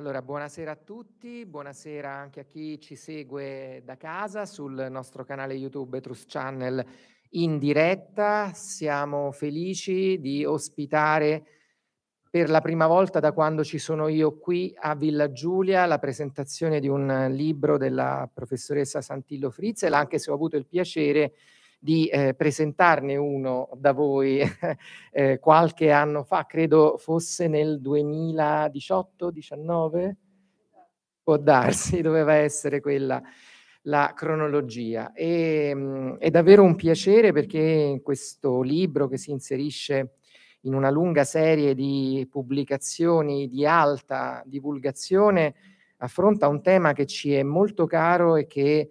Allora, buonasera a tutti, buonasera anche a chi ci segue da casa sul nostro canale YouTube Trust Channel in diretta. Siamo felici di ospitare per la prima volta da quando ci sono io qui a Villa Giulia la presentazione di un libro della professoressa Santillo Frizzel, anche se ho avuto il piacere di di eh, presentarne uno da voi eh, qualche anno fa, credo fosse nel 2018-19, può darsi, doveva essere quella la cronologia. E, ehm, mh, è davvero un piacere perché in questo libro che si inserisce in una lunga serie di pubblicazioni di alta divulgazione affronta un tema che ci è molto caro e che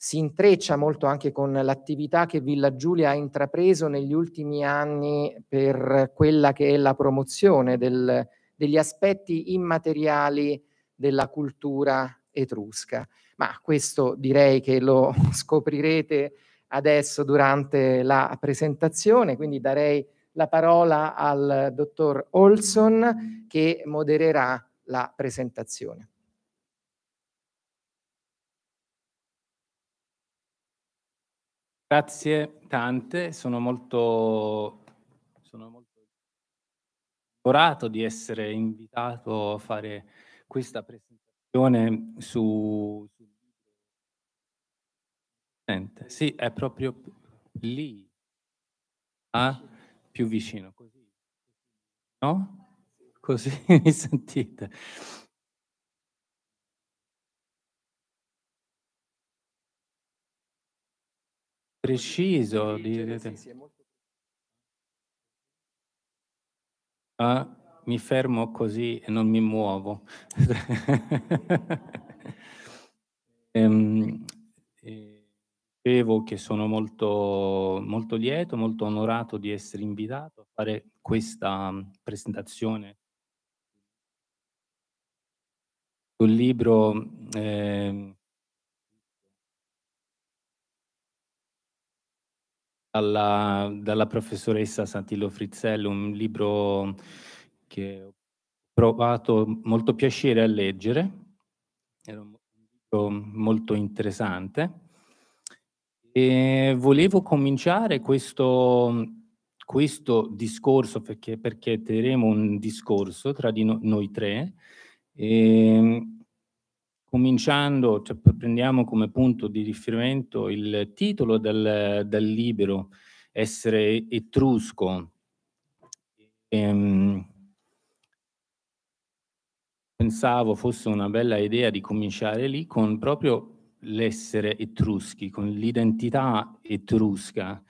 si intreccia molto anche con l'attività che Villa Giulia ha intrapreso negli ultimi anni per quella che è la promozione del, degli aspetti immateriali della cultura etrusca. Ma questo direi che lo scoprirete adesso durante la presentazione, quindi darei la parola al dottor Olson che modererà la presentazione. Grazie tante, sono molto, sono molto onorato di essere invitato a fare questa presentazione su... Sì, è proprio lì, ah, più vicino, così, no? Così mi sentite. preciso. Di... Ah, mi fermo così e non mi muovo. ehm, dicevo che sono molto, molto lieto, molto onorato di essere invitato a fare questa mm, presentazione sul libro eh, dalla, dalla professoressa Santillo Frizzello, un libro che ho provato molto piacere a leggere, era un libro molto interessante. E volevo cominciare questo, questo discorso, perché, perché terremo un discorso tra di no, noi tre, e, ehm, cominciando, cioè, prendiamo come punto di riferimento il titolo del, del libro, Essere etrusco. Ehm, pensavo fosse una bella idea di cominciare lì con proprio l'essere etruschi, con l'identità etrusca,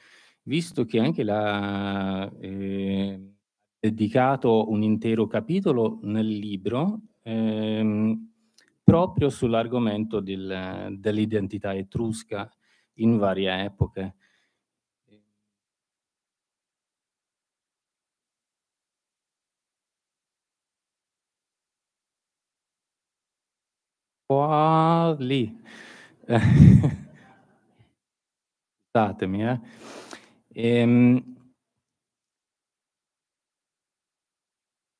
visto che anche la... Eh, dedicato un intero capitolo nel libro ehm, proprio sull'argomento del, dell'identità etrusca in varie epoche. Qua, lì. Scusatemi, eh. Ehm,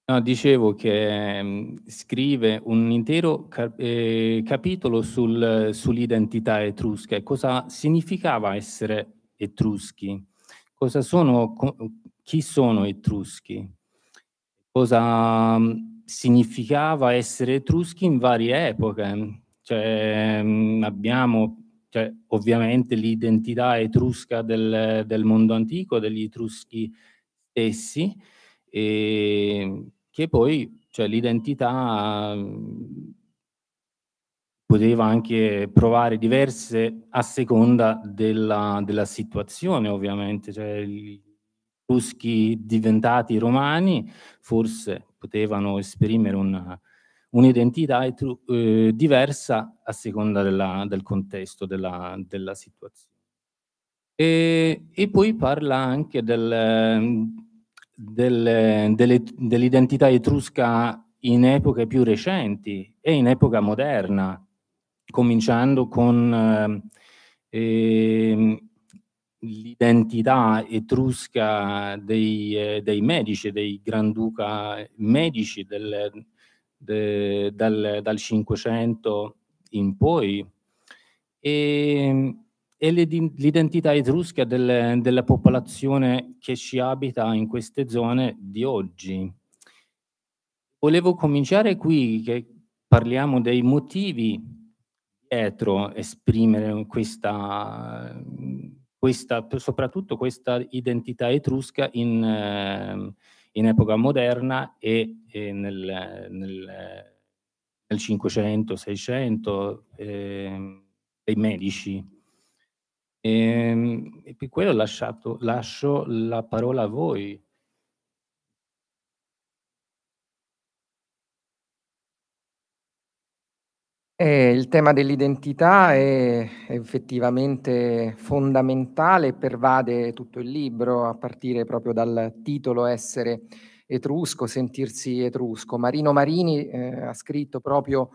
No, dicevo che mm, scrive un intero cap eh, capitolo sul, sull'identità etrusca e cosa significava essere etruschi, cosa sono, chi sono etruschi, cosa mm, significava essere etruschi in varie epoche. Cioè, mm, abbiamo cioè, ovviamente l'identità etrusca del, del mondo antico, degli etruschi stessi, e che poi cioè, l'identità mhmm, poteva anche provare diverse a seconda della, della situazione ovviamente, cioè, i ruschi diventati romani forse potevano esprimere una, un'identità eh, diversa a seconda della, del contesto, della, della situazione. E, e, poi parla anche del, mhmm, delle, delle, dell'identità etrusca in epoche più recenti e in epoca moderna, cominciando con eh, l'identità etrusca dei, eh, dei, Medici, dei Granduca Medici del, de, dal, dal 500 in poi. E, e l'identità etrusca del, della popolazione che ci abita in queste zone di oggi. Volevo cominciare qui, che parliamo dei motivi dietro esprimere questa, questa soprattutto questa identità etrusca in, in epoca moderna e, e nel, nel, nel 500-600 eh, dei medici Ehm, e, e per quello lasciato, lascio la parola a voi. Eh, il tema dell'identità è effettivamente fondamentale, e pervade tutto il libro, a partire proprio dal titolo Essere etrusco, sentirsi etrusco. Marino Marini eh, ha scritto proprio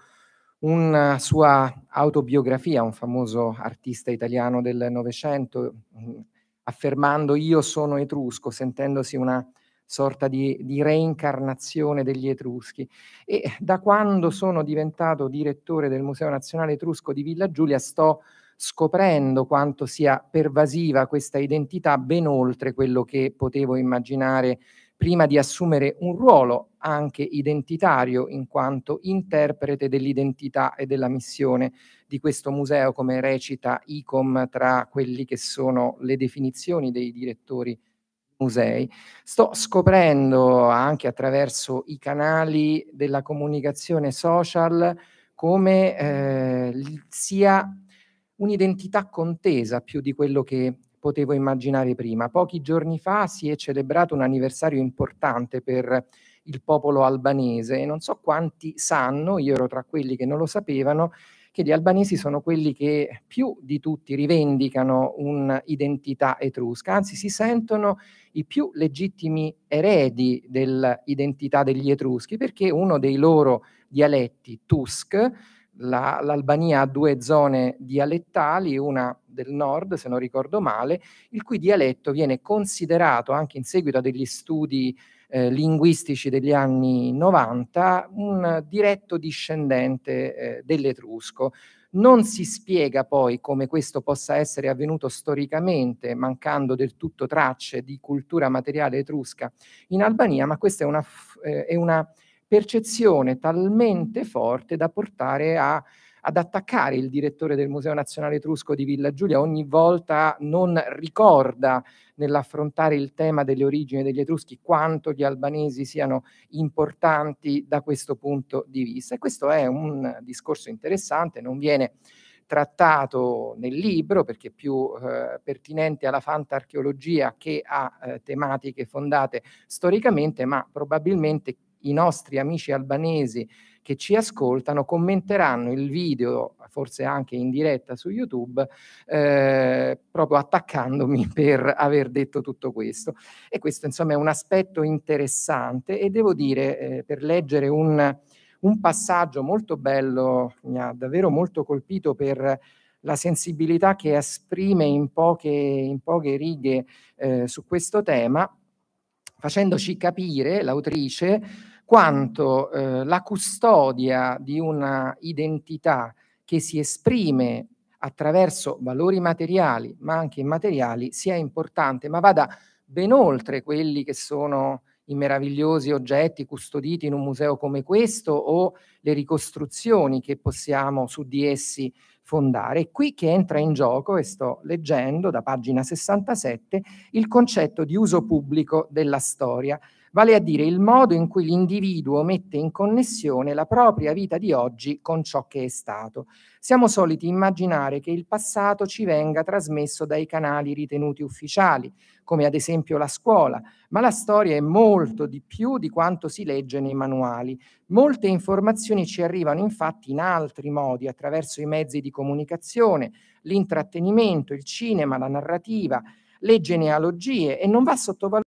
una sua autobiografia, un famoso artista italiano del Novecento, mm, affermando io sono etrusco, sentendosi una sorta di, di, reincarnazione degli Etruschi. E da quando sono diventato direttore del Museo Nazionale Etrusco di Villa Giulia sto scoprendo quanto sia pervasiva questa identità ben oltre quello che potevo immaginare prima di assumere un ruolo anche identitario in quanto interprete dell'identità e della missione di questo museo, come recita ICOM tra quelli che sono le definizioni dei direttori musei. Sto scoprendo anche attraverso i canali della comunicazione social come eh, sia un'identità contesa più di quello che potevo immaginare prima. Pochi giorni fa si è celebrato un anniversario importante per il popolo albanese e non so quanti sanno, io ero tra quelli che non lo sapevano, che gli albanesi sono quelli che più di tutti rivendicano un'identità etrusca, anzi si sentono i più legittimi eredi dell'identità degli etruschi perché uno dei loro dialetti, Tusk, la, l'Albania ha due zone dialettali, una del nord, se non ricordo male, il cui dialetto viene considerato anche in seguito a degli studi eh, linguistici degli anni 90 un diretto discendente eh, dell'etrusco. Non si spiega poi come questo possa essere avvenuto storicamente, mancando del tutto tracce di cultura materiale etrusca in Albania, ma questa è una, eh, è una percezione talmente forte da portare a, ad attaccare il direttore del Museo Nazionale Etrusco di Villa Giulia ogni volta non ricorda nell'affrontare il tema delle origini degli Etruschi quanto gli albanesi siano importanti da questo punto di vista. E questo è un discorso interessante, non viene trattato nel libro perché è più eh, pertinente alla fantarcheologia che a eh, tematiche fondate storicamente, ma probabilmente i nostri amici albanesi che ci ascoltano commenteranno il video, forse anche in diretta su YouTube, eh, proprio attaccandomi per aver detto tutto questo. E questo insomma è un aspetto interessante e devo dire, eh, per leggere un, un passaggio molto bello, mi ha davvero molto colpito per la sensibilità che esprime in poche, in poche righe eh, su questo tema, facendoci capire l'autrice quanto eh, la custodia di una identità che si esprime attraverso valori materiali, ma anche immateriali, sia importante, ma vada ben oltre quelli che sono i meravigliosi oggetti custoditi in un museo come questo o le ricostruzioni che possiamo su di essi fondare. È qui che entra in gioco, e sto leggendo da pagina 67, il concetto di uso pubblico della storia, vale a dire il modo in cui l'individuo mette in connessione la propria vita di oggi con ciò che è stato. Siamo soliti immaginare che il passato ci venga trasmesso dai canali ritenuti ufficiali, come ad esempio la scuola, ma la storia è molto di più di quanto si legge nei manuali. Molte informazioni ci arrivano infatti in altri modi, attraverso i mezzi di comunicazione, l'intrattenimento, il cinema, la narrativa, le genealogie e non va sottovalutato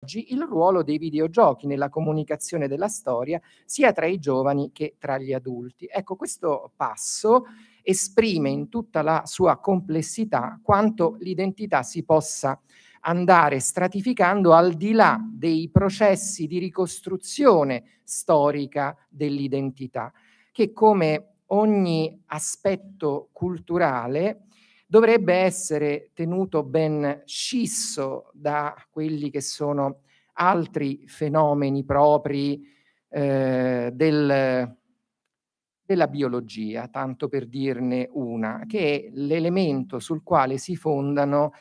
oggi il ruolo dei videogiochi nella comunicazione della storia sia tra i giovani che tra gli adulti. Ecco, questo passo esprime in tutta la sua complessità quanto l'identità si possa andare stratificando al di là dei processi di ricostruzione storica dell'identità, che come ogni aspetto culturale dovrebbe essere tenuto ben scisso da quelli che sono altri fenomeni propri eh, del, della biologia, tanto per dirne una, che è l'elemento sul quale si fondano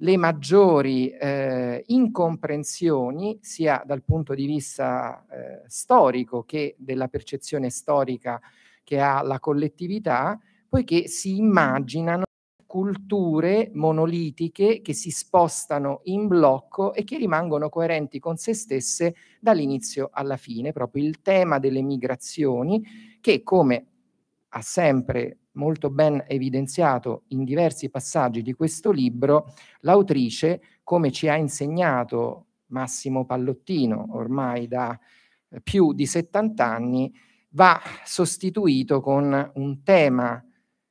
le maggiori eh, incomprensioni, sia dal punto di vista eh, storico che della percezione storica che ha la collettività, poiché si immaginano culture monolitiche che si spostano in blocco e che rimangono coerenti con se stesse dall'inizio alla fine, proprio il tema delle migrazioni che come ha sempre molto ben evidenziato in diversi passaggi di questo libro, l'autrice, come ci ha insegnato Massimo Pallottino ormai da eh, più di 70 anni, va sostituito con un tema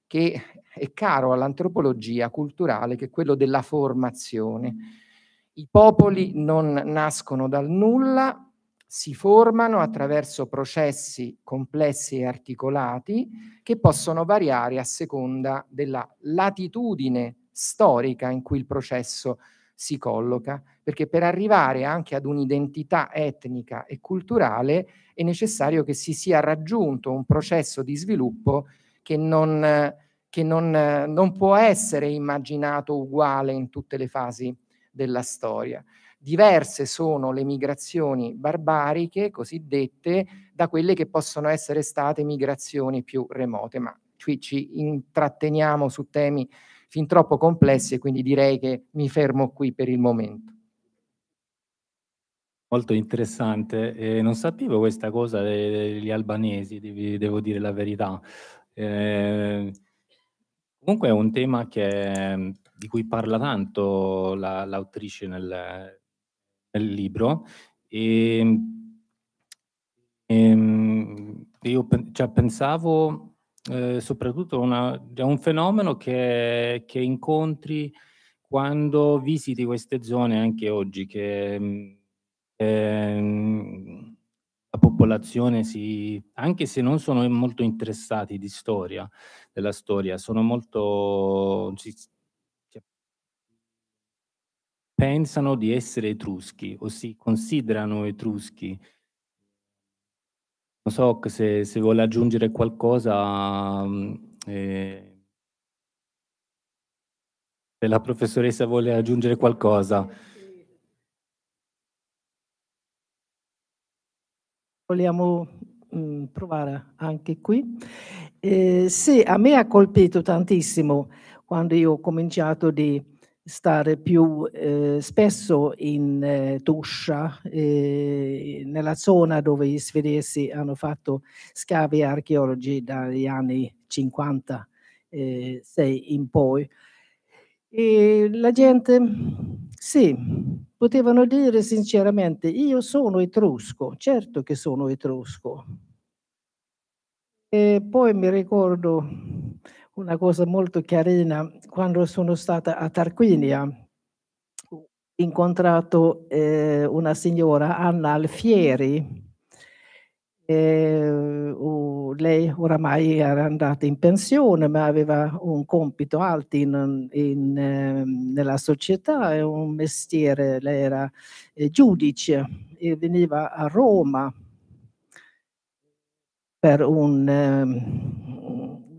che è caro all'antropologia culturale che è quello della formazione. Mm. I popoli non nascono dal nulla, si formano attraverso processi complessi e articolati che possono variare a seconda della latitudine storica in cui il processo si colloca, perché per arrivare anche ad un'identità etnica e culturale è necessario che si sia raggiunto un processo di sviluppo che non che non, non può essere immaginato uguale in tutte le fasi della storia. Diverse sono le migrazioni barbariche, cosiddette, da quelle che possono essere state migrazioni più remote, ma qui ci intratteniamo su temi fin troppo complessi e quindi direi che mi fermo qui per il momento. Molto interessante, eh, non sapevo questa cosa degli albanesi, devo dire la verità. Eh, Comunque è un tema che, ehm, di cui parla tanto la, l'autrice nel, nel, libro e, ehm, e ehm, io cioè, pensavo eh, soprattutto a un fenomeno che, che, incontri quando visiti queste zone anche oggi, che, eh, popolazione si, anche se non sono molto interessati di storia, della storia, sono molto, si, cioè, pensano di essere etruschi o si considerano etruschi. Non so se, se vuole aggiungere qualcosa. Mm, eh, se la professoressa vuole aggiungere qualcosa. vogliamo mh, mm, provare anche qui. Eh, sì, a me ha colpito tantissimo quando io ho cominciato di stare più eh, spesso in eh, Tuscia, eh, nella zona dove gli svedesi hanno fatto scavi archeologi dagli anni 56 eh, in poi. E la gente, sì, potevano dire sinceramente, io sono etrusco, certo che sono etrusco. E poi mi ricordo una cosa molto carina, quando sono stata a Tarquinia, ho incontrato eh, una signora, Anna Alfieri, e, ehm, uh, lei oramai era andata in pensione ma aveva un compito alto in, in, eh, nella società e un mestiere, lei era eh, giudice e veniva a Roma per un, eh,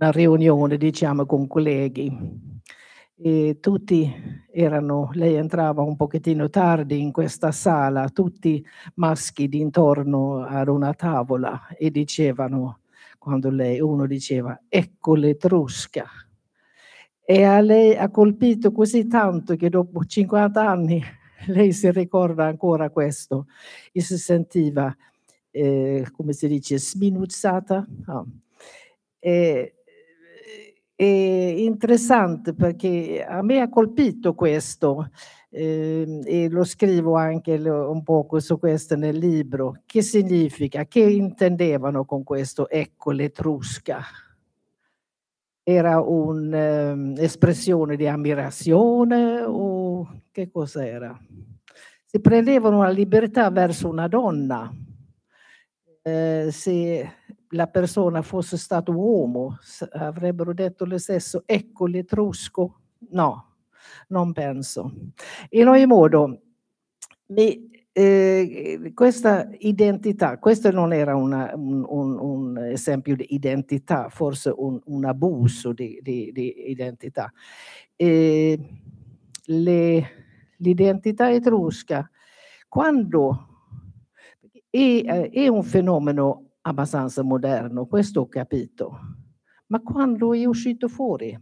una riunione diciamo con colleghi e tutti erano, lei entrava un pochettino tardi in questa sala, tutti maschi d'intorno ad una tavola e dicevano, quando lei, uno diceva, ecco l'Etrusca. E a lei ha colpito così tanto che dopo 50 anni lei si ricorda ancora questo e si sentiva, eh, come si dice, sminuzzata. Ah. E, è interessante perché a me ha colpito questo eh, e lo scrivo anche un po' su questo nel libro. Che significa? Che intendevano con questo? Ecco l'etrusca. Era un'espressione ehm, um, di ammirazione o che era? Si prendevano la libertà verso una donna. Eh, si la persona fosse stato uomo, avrebbero detto lo stesso, ecco l'etrusco. No, non penso. In ogni modo, mi, eh, questa identità, questo non era una, un, un, un, esempio di identità, forse un, un abuso di, di, di identità. Eh, le, l'identità etrusca, quando è, eh, è un fenomeno abbastanza moderno, questo ho capito. Ma quando è uscito fuori,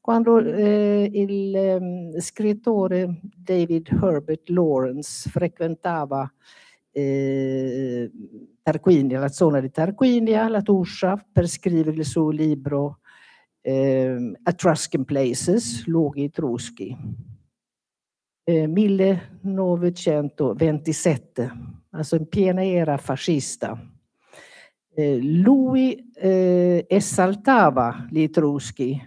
quando eh, il eh, scrittore David Herbert Lawrence frequentava eh, Tarquinia, la zona di Tarquinia, la Tuscia, per scrivere il suo libro ehm, Etruscan Places, luoghi etruschi, 1927, eh, alltså in piena era fascista eh, lui eh, esaltava gli etruschi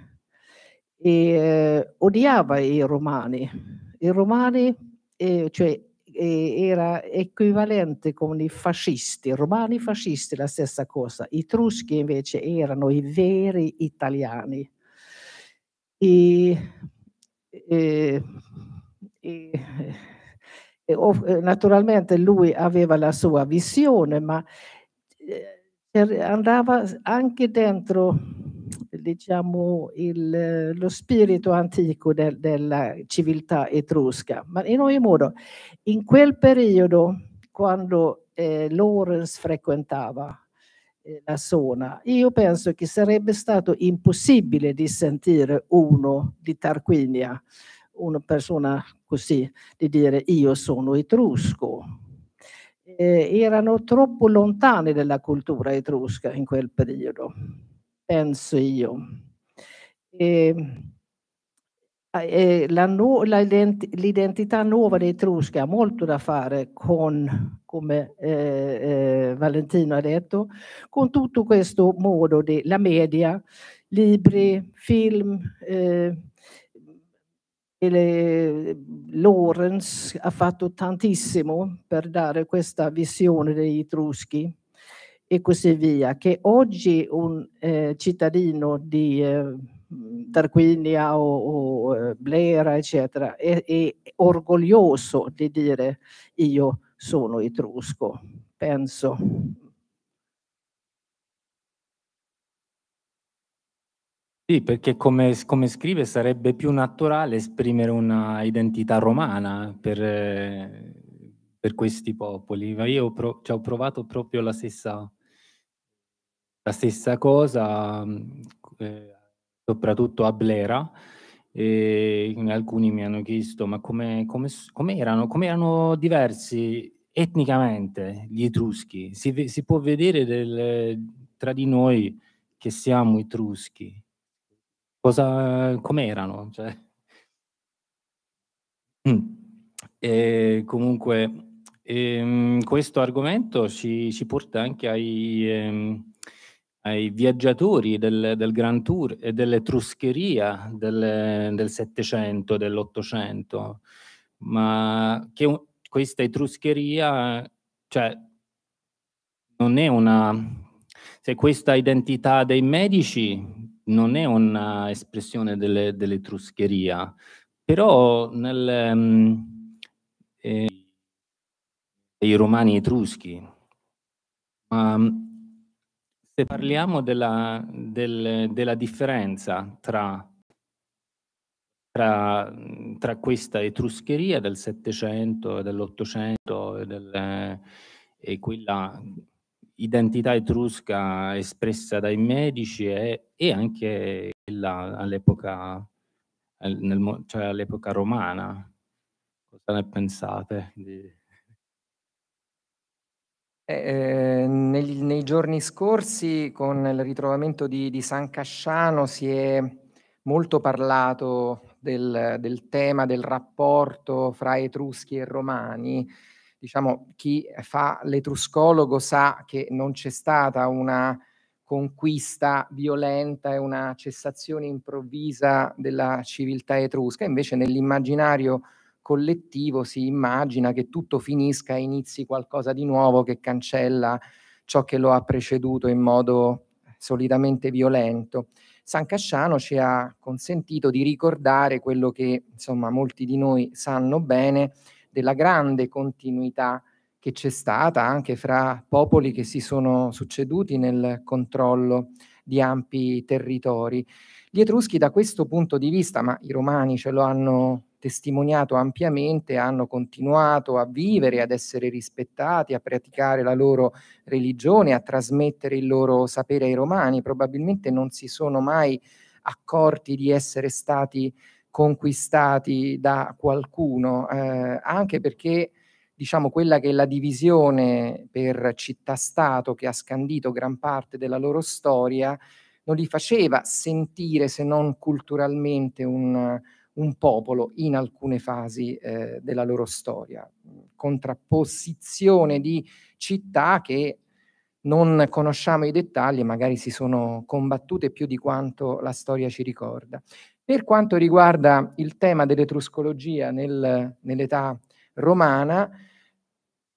e eh, odiava i romani. I romani eh, cioè, eh, era equivalente con i fascisti, romani fascisti la stessa cosa, i etruschi invece erano i veri italiani. E, eh, e, e, naturalmente lui aveva la sua visione, ma andava anche dentro diciamo, il, lo spirito antico del, della civiltà etrusca. Ma in ogni modo, in quel periodo, quando eh, Lawrence frequentava eh, la zona, io penso che sarebbe stato impossibile di sentire uno di Tarquinia, una persona così, di dire io sono etrusco eh, erano troppo lontane dalla cultura etrusca in quel periodo, penso io. E, ehm, e eh, eh, l'identità no, nuova etrusca ha molto da fare con, come eh, eh, Valentino ha detto, con tutto questo modo della media, libri, film, eh, Lawrence ha fatto tantissimo per dare questa visione degli Etruschi e così via, che oggi un eh, cittadino di eh, Tarquinia o, o, eh, Blera, eccetera, è, è, orgoglioso di dire io sono etrusco, penso. Sì, perché come, come scrive sarebbe più naturale esprimere una identità romana per, per questi popoli. Ma io ho, pro, cioè, ho provato proprio la stessa, la stessa cosa, mm, eh, soprattutto a Blera. E alcuni mi hanno chiesto ma come, come, come, erano, come erano diversi etnicamente gli etruschi. Si, si può vedere del, tra di noi che siamo etruschi cosa, com'erano. Cioè. Mm. E comunque, ehm, questo argomento ci, ci, porta anche ai, ehm, ai viaggiatori del, del, Grand Tour e dell'Etruscheria del Settecento, del dell'Ottocento, ma che questa Etruscheria, cioè, non è una... Se questa identità dei medici non è un'espressione dell'etruscheria, delle però nel, mm, eh, i romani etruschi, um, se parliamo della, del, della differenza tra, tra, tra, questa etruscheria del Settecento e dell'Ottocento e eh, quella identità etrusca espressa dai medici e, e anche all'epoca, all cioè all'epoca romana. Cosa ne pensate? Di... Eh, eh nei, nei, giorni scorsi, con il ritrovamento di, di, San Casciano, si è molto parlato del, del tema del rapporto fra etruschi e romani diciamo, chi fa l'etruscologo sa che non c'è stata una conquista violenta e una cessazione improvvisa della civiltà etrusca, invece nell'immaginario collettivo si immagina che tutto finisca e inizi qualcosa di nuovo che cancella ciò che lo ha preceduto in modo solitamente violento. San Casciano ci ha consentito di ricordare quello che insomma molti di noi sanno bene, della grande continuità che c'è stata anche fra popoli che si sono succeduti nel controllo di ampi territori. Gli Etruschi da questo punto di vista, ma i Romani ce lo hanno testimoniato ampiamente, hanno continuato a vivere, ad essere rispettati, a praticare la loro religione, a trasmettere il loro sapere ai romani, probabilmente non si sono mai accorti di essere stati conquistati da qualcuno, eh, anche perché diciamo quella che è la divisione per città-stato che ha scandito gran parte della loro storia non li faceva sentire se non culturalmente un, un popolo in alcune fasi eh, della loro storia. Contrapposizione di città che non conosciamo i dettagli, magari si sono combattute più di quanto la storia ci ricorda. Per quanto riguarda il tema dell'etruscologia nel, nell'età romana,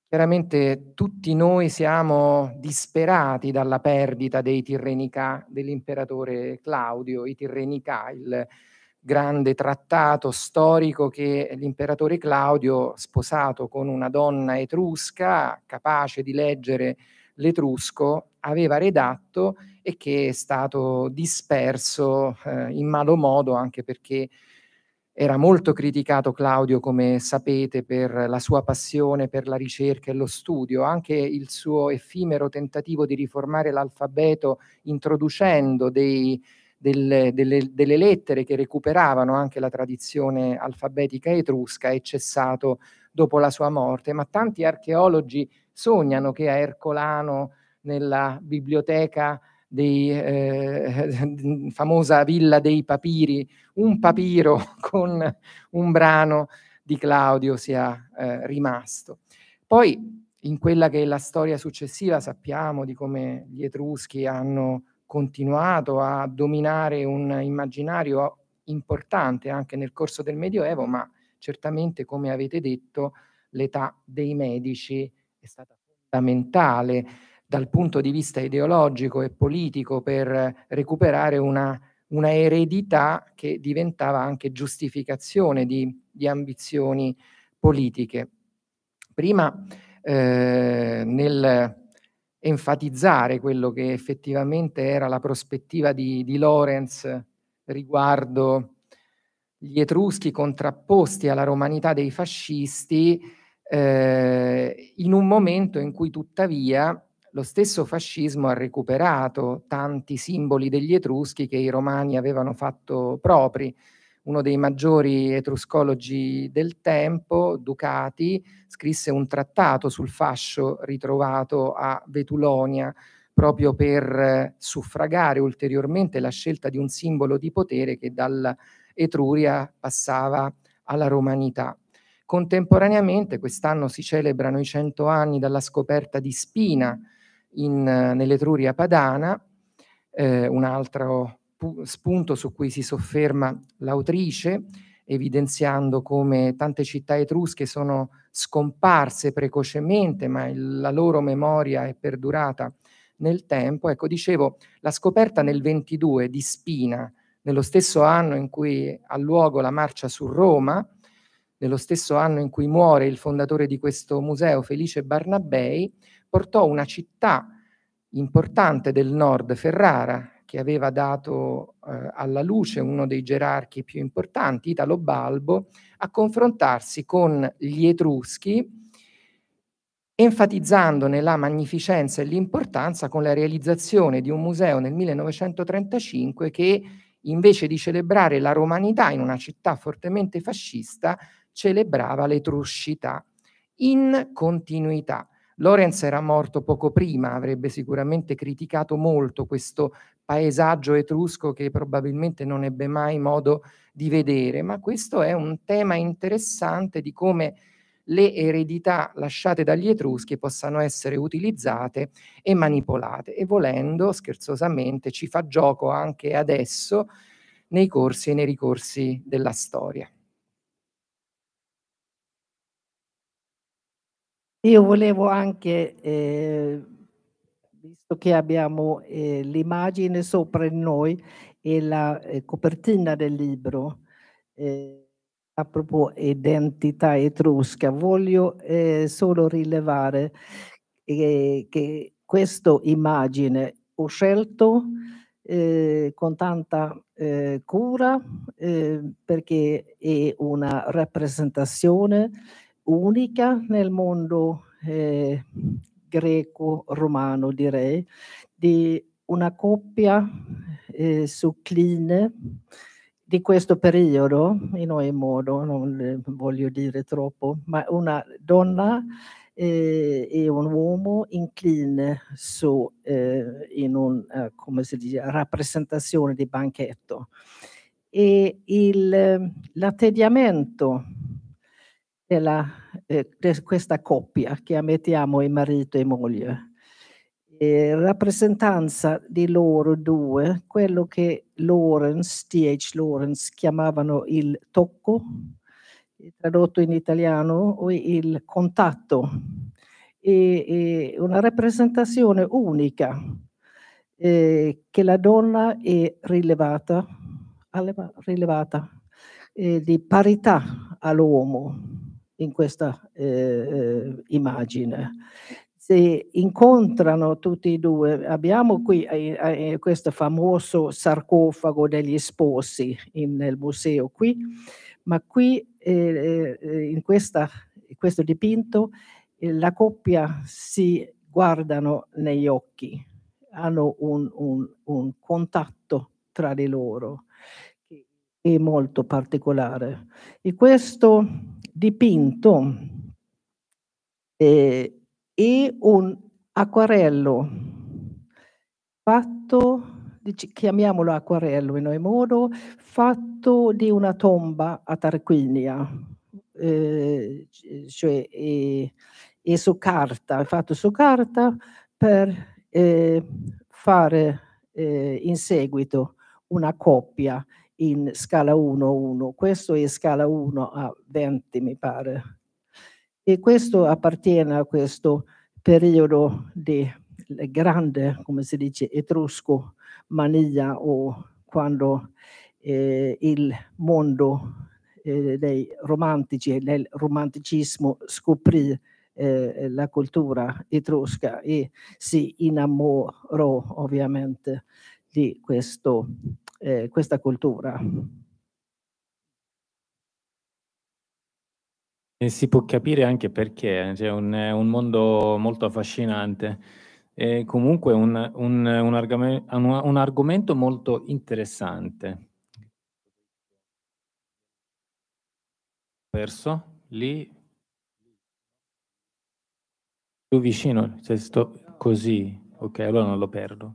chiaramente tutti noi siamo disperati dalla perdita dei Tirrenica, dell'imperatore Claudio, i Tirrenica, il grande trattato storico che l'imperatore Claudio, sposato con una donna etrusca, capace di leggere l'Etrusco aveva redatto e che è stato disperso eh, in malo modo anche perché era molto criticato Claudio, come sapete, per la sua passione per la ricerca e lo studio, anche il suo effimero tentativo di riformare l'alfabeto introducendo dei, delle, delle, delle, lettere che recuperavano anche la tradizione alfabetica etrusca è cessato dopo la sua morte, ma tanti archeologi sognano che a Ercolano, nella biblioteca dei, eh, famosa Villa dei Papiri, un papiro con un brano di Claudio sia eh, rimasto. Poi in quella che è la storia successiva sappiamo di come gli Etruschi hanno continuato a dominare un immaginario importante anche nel corso del Medioevo, ma certamente, come avete detto, l'età dei medici è stata fondamentale dal punto di vista ideologico e politico per recuperare una, una eredità che diventava anche giustificazione di, di ambizioni politiche. Prima eh, nel enfatizzare quello che effettivamente era la prospettiva di, di Lorenz riguardo gli etruschi contrapposti alla romanità dei fascisti, eh, in un momento in cui tuttavia lo stesso fascismo ha recuperato tanti simboli degli etruschi che i romani avevano fatto propri. Uno dei maggiori etruscologi del tempo, Ducati, scrisse un trattato sul fascio ritrovato a Vetulonia proprio per eh, suffragare ulteriormente la scelta di un simbolo di potere che dall'Etruria passava alla romanità. Contemporaneamente quest'anno si celebrano i 100 anni dalla scoperta di Spina in, nell'Etruria Padana, eh, un altro spunto su cui si sofferma l'autrice, evidenziando come tante città etrusche sono scomparse precocemente, ma il, la loro memoria è perdurata nel tempo. Ecco, dicevo, la scoperta nel 22 di Spina, nello stesso anno in cui ha luogo la marcia su Roma, nello stesso anno in cui muore il fondatore di questo museo, Felice Barnabei, portò una città importante del nord, Ferrara, che aveva dato eh, alla luce uno dei gerarchi più importanti, Italo Balbo, a confrontarsi con gli Etruschi, enfatizzandone la magnificenza e l'importanza con la realizzazione di un museo nel 1935 che invece di celebrare la romanità in una città fortemente fascista, celebrava l'etruscità in continuità. Lorenz era morto poco prima, avrebbe sicuramente criticato molto questo paesaggio etrusco che probabilmente non ebbe mai modo di vedere, ma questo è un tema interessante di come le eredità lasciate dagli etruschi possano essere utilizzate e manipolate e volendo scherzosamente ci fa gioco anche adesso nei corsi e nei ricorsi della storia. Io volevo anche, eh, visto che abbiamo eh, l'immagine sopra noi e la eh, copertina del libro, eh, a proposito identità etrusca, voglio eh, solo rilevare che questa immagine ho scelto eh, con tanta eh, cura eh, perché è una rappresentazione unica nel mondo eh, greco-romano, direi, di una coppia eh, su Cline di questo periodo, in ogni modo, non voglio dire troppo, ma una donna eh, e un uomo incline su, eh, in una eh, rappresentazione di banchetto. E il, eh, l'atteggiamento della, eh, de questa coppia, che ammettiamo il marito e moglie. Eh, rappresentanza di loro due, quello che Lawrence, T.H. Lawrence chiamavano il tocco, tradotto in italiano, il contatto, e, e una rappresentazione unica eh, che la donna è rilevata, rilevata eh, di parità all'uomo in questa eh, eh immagine. Si incontrano tutti e due, abbiamo qui eh, eh, questo famoso sarcofago degli sposi in, nel museo qui, ma qui eh, in, questa, in, questo dipinto la coppia si guardano negli occhi, hanno un, un, un contatto tra di loro molto particolare. E questo dipinto eh, e un acquarello fatto, chiamiamolo acquarello in ogni modo, fatto di una tomba a Tarquinia, eh, cioè e, e su carta, fatto su carta per eh, fare eh, in seguito una coppia in scala 1-1, questo è scala 1 a 20 mi pare, e questo mm. appartiene a questo periodo di grande, come si dice, etrusco mania o quando eh, il mondo eh, dei romantici, e del romanticismo scoprì eh, la cultura etrusca e si innamorò ovviamente di questo eh, questa cultura. E si può capire anche perché, cioè un, è eh, un mondo molto affascinante. E comunque un, un, un, argom un argomento molto interessante. Verso lì più vicino, cioè sto così, ok, allora non lo perdo.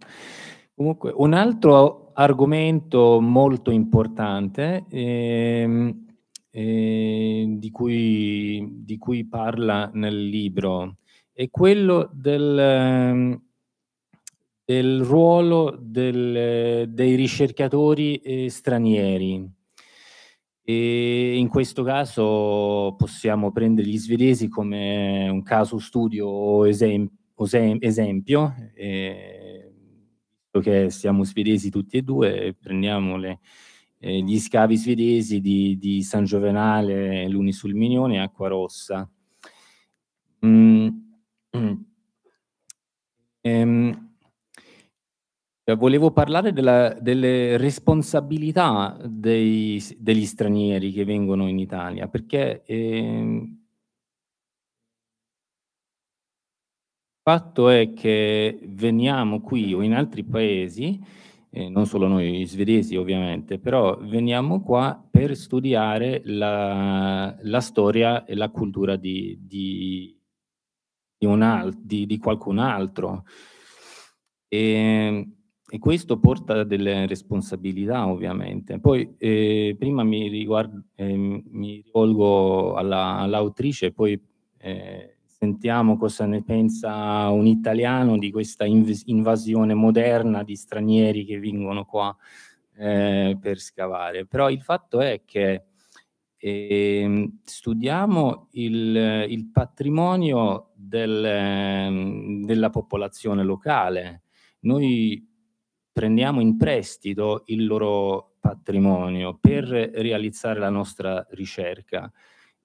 Comunque un altro argomento molto importante ehm, eh, di, cui, di, cui, parla nel libro è quello del, del ruolo del, dei ricercatori eh, stranieri. E in questo caso possiamo prendere gli svedesi come un caso studio o esem, esempio. Eh, che siamo svedesi tutti e due, prendiamo le, eh, gli scavi svedesi di, di, San Giovenale, Luni sul Minione e Rossa. Mm. Mm. Ehm. Volevo parlare della, delle responsabilità dei, degli stranieri che vengono in Italia, perché eh, fatto è che veniamo qui o in altri paesi, eh, non solo noi svedesi ovviamente, però veniamo qua per studiare la, la storia e la cultura di, di, di, al, di qualcun altro. E, e, questo porta delle responsabilità ovviamente. Poi eh, prima mi, riguardo, eh, mi rivolgo all'autrice, alla poi... Eh, Sentiamo cosa ne pensa un italiano di questa inv- invasione moderna di stranieri che vengono qua eh, per scavare. Però il fatto è che eh, studiamo il, il patrimonio del, della popolazione locale. Noi prendiamo in prestito il loro patrimonio per realizzare la nostra ricerca.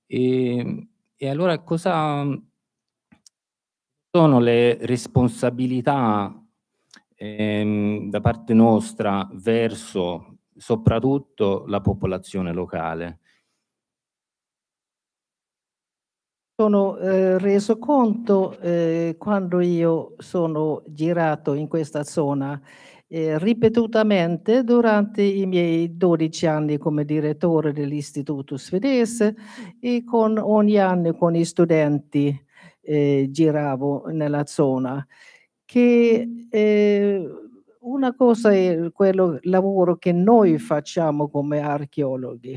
E, ehm, e allora cosa, sono le responsabilità ehm, da parte nostra verso soprattutto la popolazione locale. sono eh, reso conto eh, quando io sono girato in questa zona eh, ripetutamente durante i miei 12 anni come direttore dell'istituto svedese e con ogni anno con i studenti eh, giravo nella zona, che mm. eh, una cosa è quello lavoro che noi facciamo come archeologi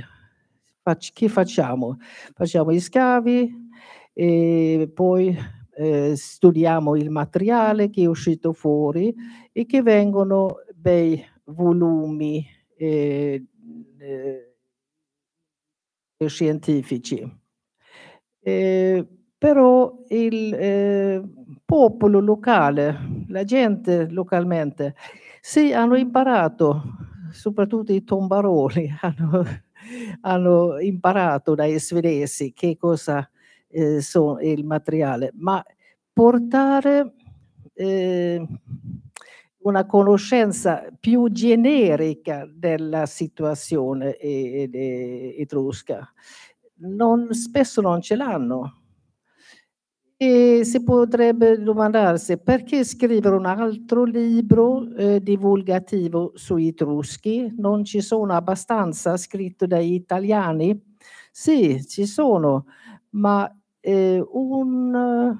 Fac- che facciamo? Facciamo gli scavi, e eh, poi eh, studiamo il materiale che è uscito fuori e che vengono bei volumi eh, eh, scientifici. Eh, però il eh, popolo locale, la gente localmente, sì, hanno imparato, soprattutto i tombaroli hanno, hanno imparato dai svedesi che cosa eh, sono il materiale, ma portare eh, una conoscenza più generica della situazione etrusca. Non, spesso non ce l'hanno, e si potrebbe domandarsi perché scrivere un altro libro eh, divulgativo sui Etruschi? Non ci sono abbastanza scritti dagli italiani? Sì, ci sono, ma eh, un,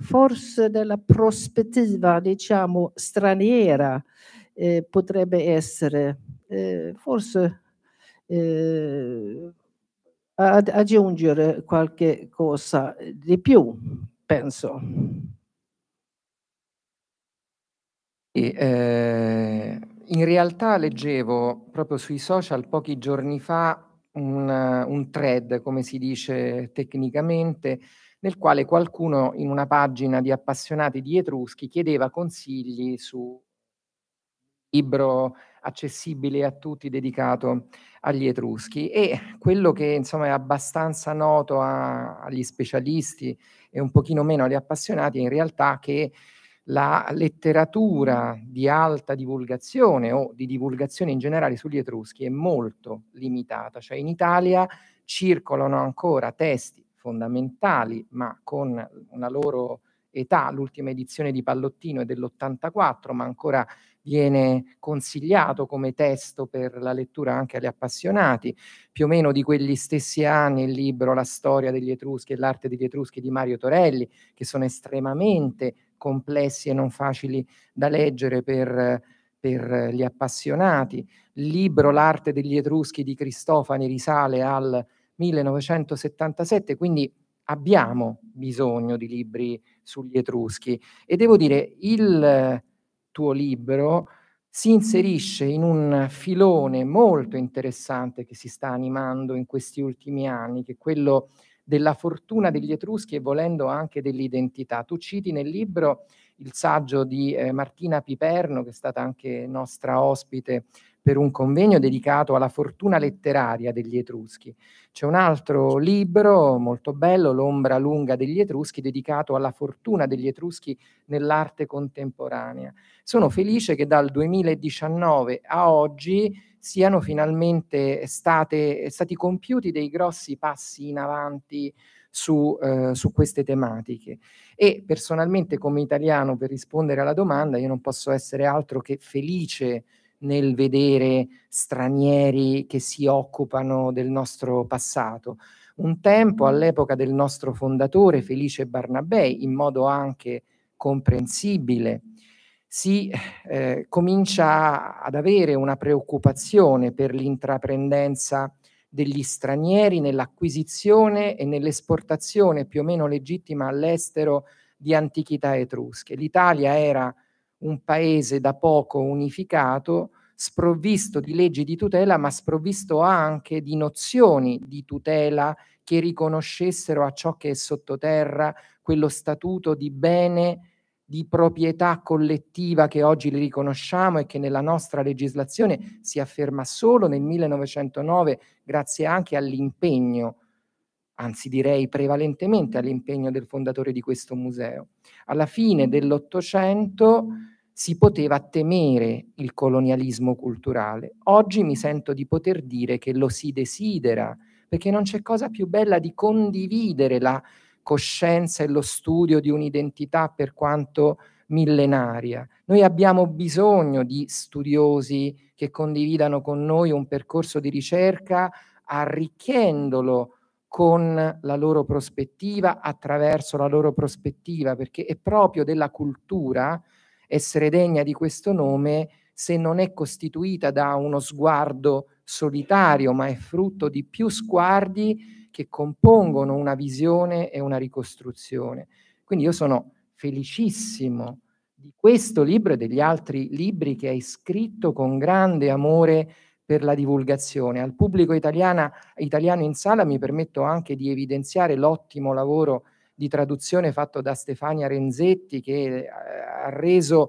forse della prospettiva, diciamo, straniera eh, potrebbe essere, eh, forse eh, ad aggiungere qualche cosa di più, penso. E, eh, in realtà leggevo proprio sui social pochi giorni fa un, un thread, come si dice tecnicamente, nel quale qualcuno in una pagina di appassionati di Etruschi chiedeva consigli su libro accessibile a tutti, dedicato agli Etruschi. E quello che insomma è abbastanza noto a, agli specialisti e un pochino meno agli appassionati è in realtà che la letteratura di alta divulgazione o di divulgazione in generale sugli Etruschi è molto limitata, cioè in Italia circolano ancora testi fondamentali, ma con una loro età, l'ultima edizione di Pallottino è dell'84, ma ancora viene consigliato come testo per la lettura anche agli appassionati. Più o meno di quegli stessi anni il libro La storia degli Etruschi e l'arte degli Etruschi di Mario Torelli, che sono estremamente complessi e non facili da leggere per, per gli appassionati. Il libro L'arte degli Etruschi di Cristofani risale al 1977, quindi abbiamo bisogno di libri sugli Etruschi. E devo dire, il tuo libro si inserisce in un filone molto interessante che si sta animando in questi ultimi anni, che è quello della fortuna degli Etruschi e volendo anche dell'identità. Tu citi nel libro il saggio di eh, Martina Piperno, che è stata anche nostra ospite per un convegno dedicato alla fortuna letteraria degli Etruschi. C'è un altro libro molto bello, L'ombra lunga degli Etruschi, dedicato alla fortuna degli Etruschi nell'arte contemporanea. Sono felice che dal 2019 a oggi siano finalmente state, stati compiuti dei grossi passi in avanti su, eh, su queste tematiche. E personalmente come italiano, per rispondere alla domanda, io non posso essere altro che felice nel vedere stranieri che si occupano del nostro passato. Un tempo, mm-hmm. all'epoca del nostro fondatore Felice Barnabei, in modo anche comprensibile, si eh, comincia ad avere una preoccupazione per l'intraprendenza degli stranieri nell'acquisizione e nell'esportazione più o meno legittima all'estero di antichità etrusche. L'Italia era un paese da poco unificato, sprovvisto di leggi di tutela, ma sprovvisto anche di nozioni di tutela che riconoscessero a ciò che è sottoterra quello statuto di bene di proprietà collettiva che oggi li riconosciamo e che nella nostra legislazione si afferma solo nel 1909 grazie anche all'impegno, anzi direi prevalentemente all'impegno del fondatore di questo museo. Alla fine dell'Ottocento si poteva temere il colonialismo culturale. Oggi mi sento di poter dire che lo si desidera, perché non c'è cosa più bella di condividere la coscienza e lo studio di un'identità per quanto millenaria. Noi abbiamo bisogno di studiosi che condividano con noi un percorso di ricerca arricchendolo con la loro prospettiva, attraverso la loro prospettiva, perché è proprio della cultura essere degna di questo nome se non è costituita da uno sguardo solitario, ma è frutto di più sguardi che compongono una visione e una ricostruzione. Quindi io sono felicissimo di questo libro e degli altri libri che hai scritto con grande amore per la divulgazione. Al pubblico italiana, italiano in sala mi permetto anche di evidenziare l'ottimo lavoro di traduzione fatto da Stefania Renzetti che eh, ha reso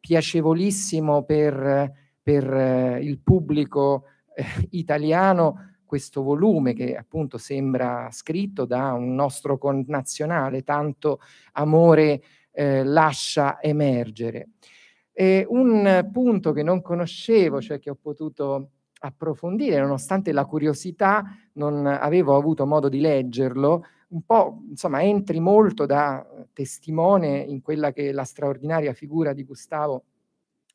piacevolissimo per, per eh, il pubblico eh, italiano questo volume che appunto sembra scritto da un nostro connazionale, tanto amore eh, lascia emergere. E un punto che non conoscevo, cioè che ho potuto approfondire, nonostante la curiosità, non avevo avuto modo di leggerlo, un po', insomma, entri molto da testimone in quella che è la straordinaria figura di Gustavo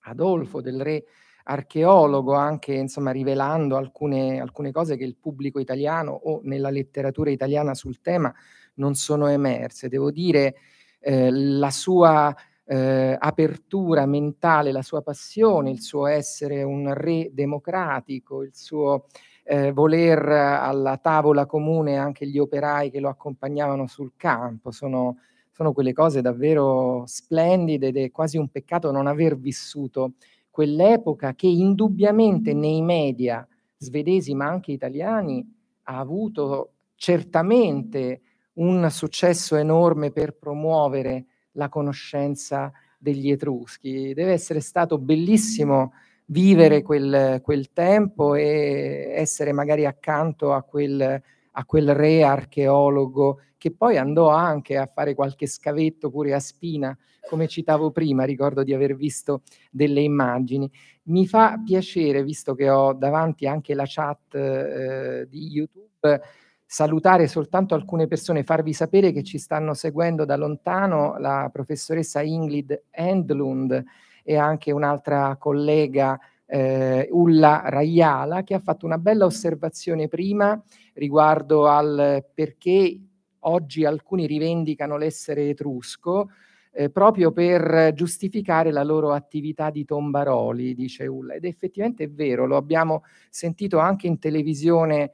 Adolfo, del re archeologo, anche insomma, rivelando alcune, alcune cose che il pubblico italiano o nella letteratura italiana sul tema non sono emerse. Devo dire, eh, la sua eh, apertura mentale, la sua passione, il suo essere un re democratico, il suo eh, voler alla tavola comune anche gli operai che lo accompagnavano sul campo, sono, sono quelle cose davvero splendide ed è quasi un peccato non aver vissuto quell'epoca che indubbiamente nei media svedesi ma anche italiani ha avuto certamente un successo enorme per promuovere la conoscenza degli Etruschi. Deve essere stato bellissimo vivere quel, quel tempo e essere magari accanto a quel a quel re archeologo che poi andò anche a fare qualche scavetto pure a Spina, come citavo prima, ricordo di aver visto delle immagini. Mi fa piacere, visto che ho davanti anche la chat eh, di YouTube, salutare soltanto alcune persone, farvi sapere che ci stanno seguendo da lontano la professoressa Ingrid Endlund e anche un'altra collega eh, Ulla Raiala che ha fatto una bella osservazione prima riguardo al perché oggi alcuni rivendicano l'essere etrusco, eh, proprio per giustificare la loro attività di tombaroli, dice Ulla. Ed effettivamente è vero, lo abbiamo sentito anche in televisione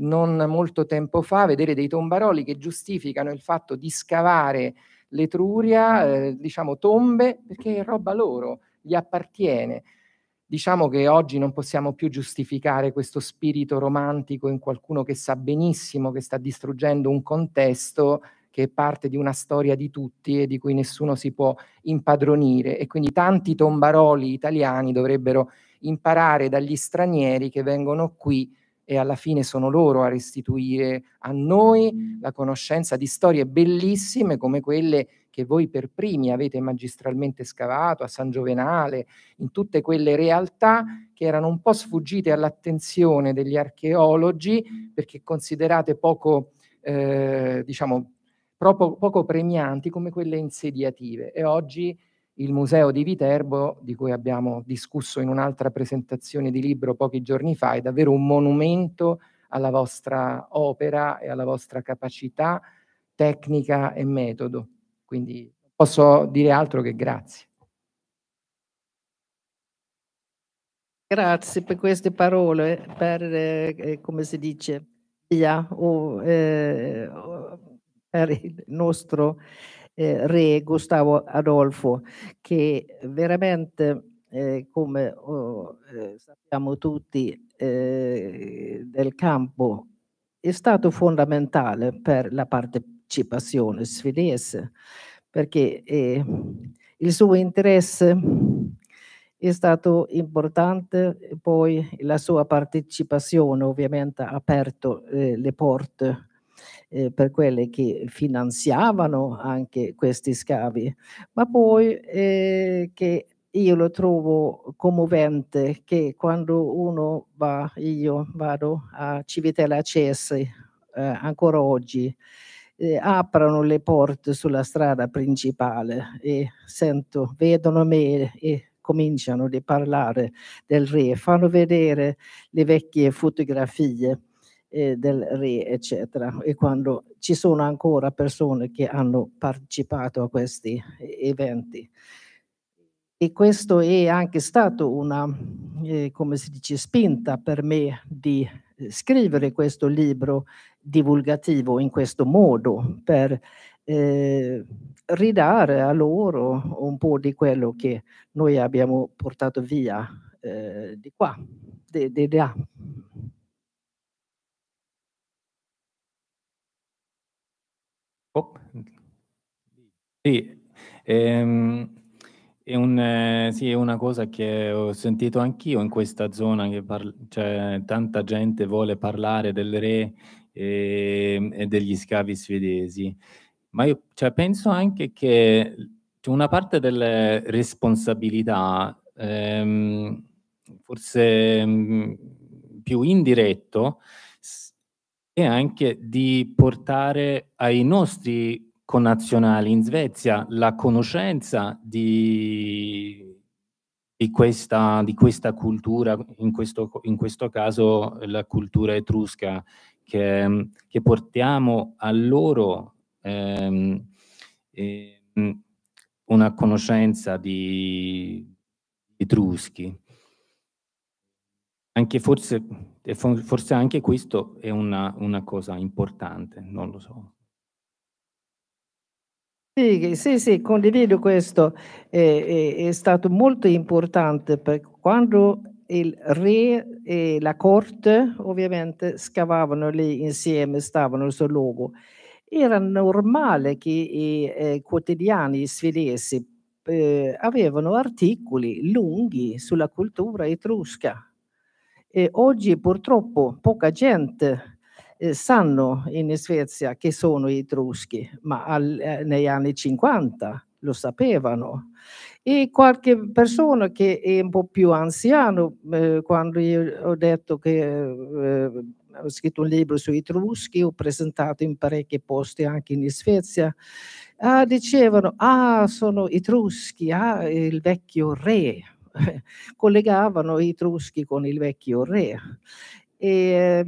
non molto tempo fa, vedere dei tombaroli che giustificano il fatto di scavare l'Etruria, eh, diciamo tombe, perché è roba loro, gli appartiene diciamo che oggi non possiamo più giustificare questo spirito romantico in qualcuno che sa benissimo che sta distruggendo un contesto che è parte di una storia di tutti e di cui nessuno si può impadronire e quindi tanti tombaroli italiani dovrebbero imparare dagli stranieri che vengono qui e alla fine sono loro a restituire a noi la conoscenza di storie bellissime come quelle che voi per primi avete magistralmente scavato a San Giovenale, in tutte quelle realtà che erano un po' sfuggite all'attenzione degli archeologi perché considerate poco, eh, diciamo, proprio, poco premianti come quelle insediative. E oggi il museo di Viterbo, di cui abbiamo discusso in un'altra presentazione di libro pochi giorni fa, è davvero un monumento alla vostra opera e alla vostra capacità tecnica e metodo. Quindi posso dire altro che grazie. Grazie per queste parole, per, eh, eh come si dice, via, o, eh, per il nostro eh, re Gustavo Adolfo, che veramente, eh, come oh, eh, sappiamo tutti, del campo è stato fondamentale per la parte partecipazione svedese, perché eh, il suo interesse è stato importante, poi la sua partecipazione ovviamente ha aperto eh, le porte eh, per quelle che finanziavano anche questi scavi, ma poi eh, che io lo trovo commovente che quando uno va, io vado a Civitella Cesi eh, ancora oggi, eh, aprono le porte sulla strada principale e sento, vedono me e cominciano a parlare del re, fanno vedere le vecchie fotografie eh, del re, eccetera. E quando ci sono ancora persone che hanno partecipato a questi eventi. E questo è anche stato una, eh, come si dice, spinta per me di eh, scrivere questo libro divulgativo in questo modo per eh, ridare a loro un po' di quello che noi abbiamo portato via eh, di qua, di, di là. Oh. Sì, ehm, è, un, eh, sì, è una cosa che ho sentito anch'io in questa zona, che cioè, tanta gente vuole parlare del re e, ehm, e degli scavi svedesi. Ma io cioè, penso anche che cioè, una parte delle responsabilità, ehm, forse mm, più indiretto, è anche di portare ai nostri connazionali in Svezia la conoscenza di, di, questa, di questa, cultura, in questo, in questo caso la cultura etrusca che, mm, che portiamo a loro ehm, ehm, una conoscenza di Etruschi. Anche forse, forse anche questo è una, una cosa importante, non lo so. Sì, sì, sì, condivido questo. È, è, è stato molto importante perché quando il re e la corte ovviamente scavavano lì insieme, stavano sul luogo. Era normale che i eh, quotidiani svedesi eh, avevano articoli lunghi sulla cultura etrusca. E oggi purtroppo poca gente eh, sanno in Svezia che sono etruschi, ma al, eh, negli anni 50 lo sapevano e qualche persona che è un po' più anziano, eh, quando io ho detto che eh, ho scritto un libro sui Etruschi, ho presentato in parecchi posti anche in Svezia, ah, dicevano, ah, sono Etruschi, ah, il vecchio re. Collegavano i Etruschi con il vecchio re. E, eh,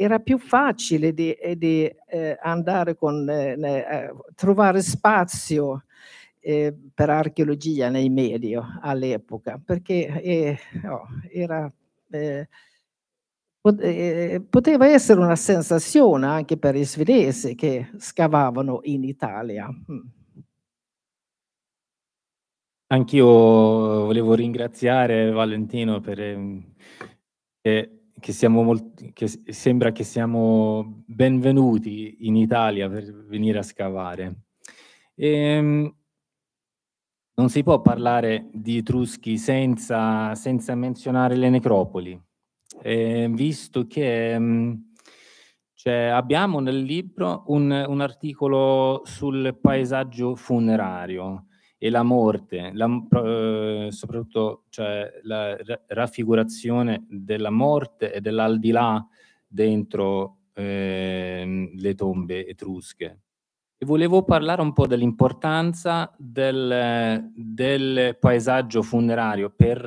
era più facile di, di eh, andare con, eh, eh trovare spazio eh, per archeologia nei media all'epoca, perché eh, no, era, eh, eh, poteva essere una sensazione anche per i svedesi che scavavano in Italia. Mm. Anch'io volevo ringraziare Valentino per ehm, che, che siamo molti, che sembra che siamo benvenuti in Italia per venire a scavare. E, ehm, non si può parlare di Etruschi senza, senza menzionare le necropoli, eh, visto che mh, mm, cioè, abbiamo nel libro un, un, articolo sul paesaggio funerario e la morte, la, eh, soprattutto cioè, la raffigurazione della morte e dell'aldilà dentro eh, le tombe etrusche e volevo parlare un po' dell'importanza del, del paesaggio funerario per,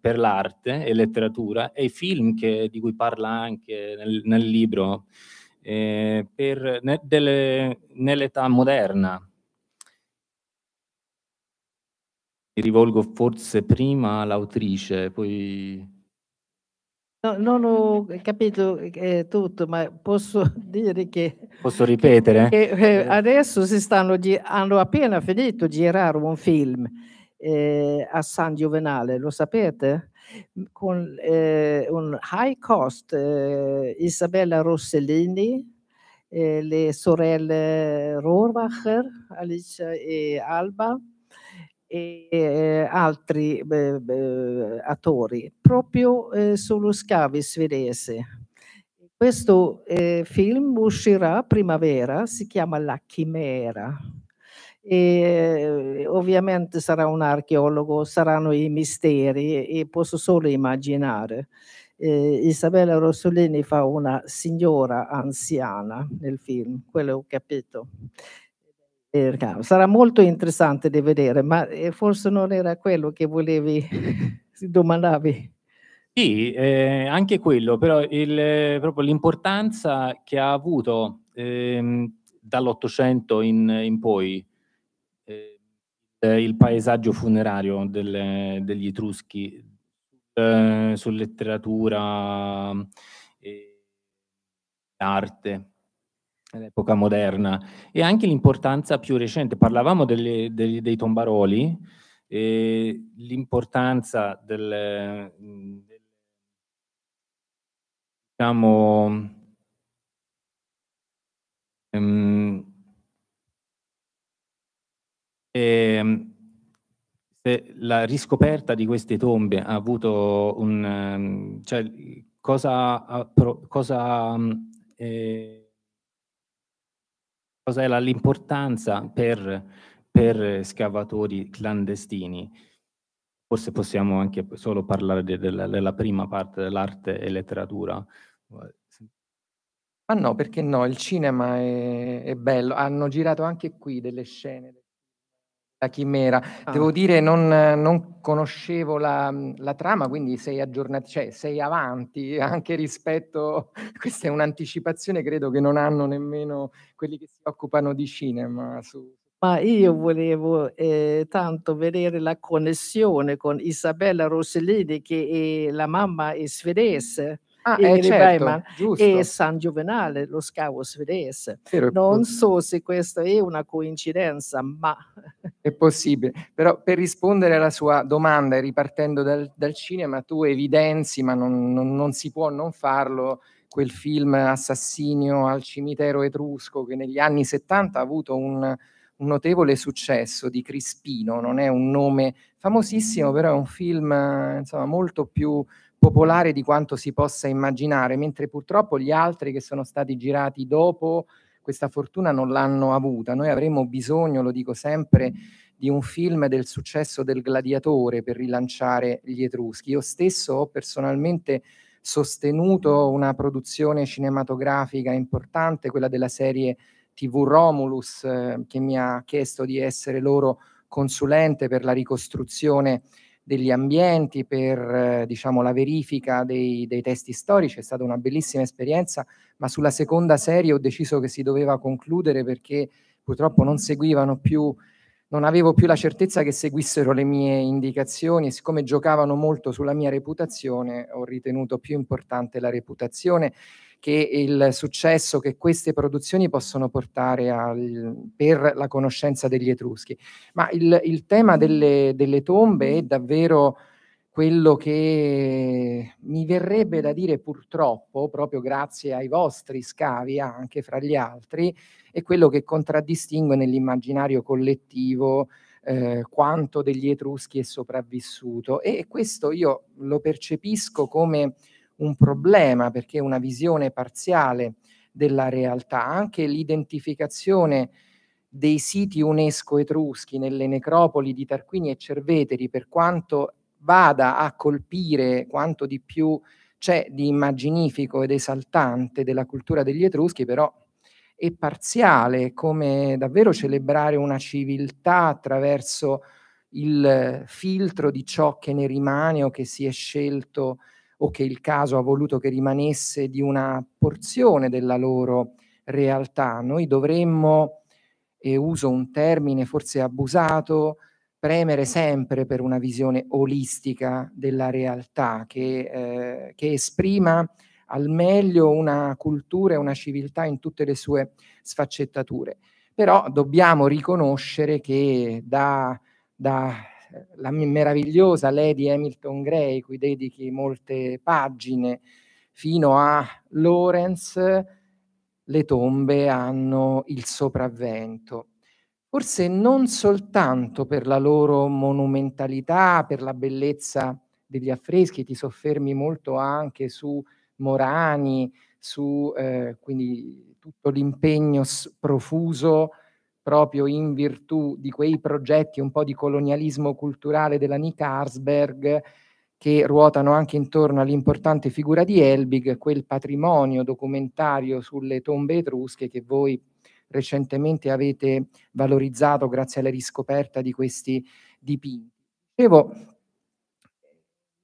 per, l'arte e letteratura e i film che, di cui parla anche nel, nel libro eh, per, ne, delle, nell'età moderna. Mi rivolgo forse prima all'autrice, poi No, non ho capito eh, tutto, ma posso dire che... Posso ripetere? Che, eh, adesso si stanno, hanno appena finito di girare un film eh, a San Giovenale, lo sapete? Con eh, un high cost, eh, Isabella Rossellini, eh, le sorelle Rohrbacher, Alicia e Alba, e eh, altri beh, beh, attori, proprio eh, sullo scavi svedese. Questo eh, film uscirà primavera, si chiama La Chimera. E, eh, ovviamente sarà un archeologo, saranno i misteri e posso solo immaginare. Eh, Isabella Rossolini fa una signora anziana nel film, quello ho capito. Sarà molto interessante di vedere, ma eh, forse non era quello che volevi, domandavi. Sì, eh, anche quello, però il, proprio l'importanza che ha avuto eh, dall'Ottocento in, in, poi eh, il paesaggio funerario del, degli Etruschi eh, su letteratura, eh, arte all'epoca moderna e anche l'importanza più recente. Parlavamo delle, dei, dei tombaroli, e l'importanza del, del diciamo, ehm, ehm, la riscoperta di queste tombe ha avuto un... Cioè, cosa... cosa eh, cosa era l'importanza per, per scavatori clandestini. Forse possiamo anche solo parlare della, della prima parte dell'arte e letteratura. Ma ah no, perché no, il cinema è, è bello. Hanno girato anche qui delle scene la chimera. Ah. Devo dire, non, non conoscevo la, la, trama, quindi sei aggiornato, cioè sei avanti anche rispetto. Questa è un'anticipazione, credo che non hanno nemmeno quelli che si occupano di cinema. Su. Ma io mm. volevo eh, tanto vedere la connessione con Isabella Rossellini, che è, la mamma è svedese Ah, eh, certo, e San Giovenale, lo scavo svedese. Però, non so se questa è una coincidenza, ma... È possibile, però per rispondere alla sua domanda, ripartendo dal, dal cinema, tu evidenzi, ma non, non, non si può non farlo, quel film Assassinio al cimitero etrusco che negli anni 70 ha avuto un un notevole successo di Crispino, non è un nome famosissimo, però è un film insomma, molto più popolare di quanto si possa immaginare, mentre purtroppo gli altri che sono stati girati dopo questa fortuna non l'hanno avuta. Noi avremo bisogno, lo dico sempre, di un film del successo del gladiatore per rilanciare gli Etruschi. Io stesso ho personalmente sostenuto una produzione cinematografica importante, quella della serie TV Romulus, eh, che mi ha chiesto di essere loro consulente per la ricostruzione degli ambienti, per eh, diciamo, la verifica dei, dei, testi storici, è stata una bellissima esperienza, ma sulla seconda serie ho deciso che si doveva concludere perché purtroppo non seguivano più, non avevo più la certezza che seguissero le mie indicazioni e siccome giocavano molto sulla mia reputazione ho ritenuto più importante la reputazione che il successo che queste produzioni possono portare al, per la conoscenza degli Etruschi. Ma il, il tema mm. delle, delle tombe è mm. davvero quello che mi verrebbe da dire purtroppo, proprio grazie ai vostri scavi anche fra gli altri, è quello che contraddistingue nell'immaginario collettivo eh, quanto degli Etruschi è sopravvissuto. E questo io lo percepisco come un problema perché una visione parziale della realtà, anche l'identificazione dei siti UNESCO etruschi nelle necropoli di Tarquini e Cerveteri, per quanto vada a colpire quanto di più c'è di immaginifico ed esaltante della cultura degli etruschi, però è parziale, come davvero celebrare una civiltà attraverso il filtro di ciò che ne rimane o che si è scelto o che il caso ha voluto che rimanesse di una porzione della loro realtà. Noi dovremmo, e uso un termine forse abusato, premere sempre per una visione olistica della realtà che, eh, che esprima al meglio una cultura e una civiltà in tutte le sue sfaccettature. Però dobbiamo riconoscere che da, da la meravigliosa Lady Hamilton Gray, cui dedichi molte pagine, fino a Lawrence, le tombe hanno il sopravvento. Forse non soltanto per la loro monumentalità, per la bellezza degli affreschi, ti soffermi molto anche su Morani, su eh, quindi tutto l'impegno profuso proprio in virtù di quei progetti un po' di colonialismo culturale della Nika Arsberg, che ruotano anche intorno all'importante figura di Elbig, quel patrimonio documentario sulle tombe etrusche che voi recentemente avete valorizzato grazie alla riscoperta di questi dipinti. Dicevo,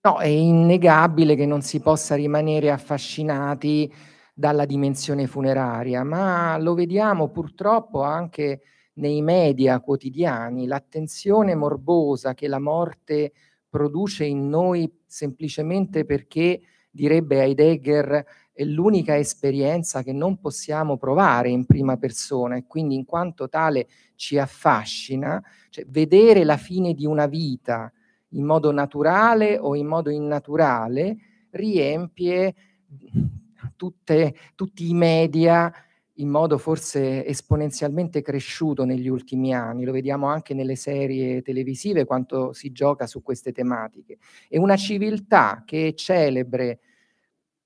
no, è innegabile che non si possa rimanere affascinati dalla dimensione funeraria, ma lo vediamo purtroppo anche nei media quotidiani l'attenzione morbosa che la morte produce in noi semplicemente perché, direbbe Heidegger, è l'unica esperienza che non possiamo provare in prima persona e quindi in quanto tale ci affascina, cioè vedere la fine di una vita in modo naturale o in modo innaturale riempie tutte, tutti i media in modo forse esponenzialmente cresciuto negli ultimi anni, lo vediamo anche nelle serie televisive quanto si gioca su queste tematiche, e una civiltà che è celebre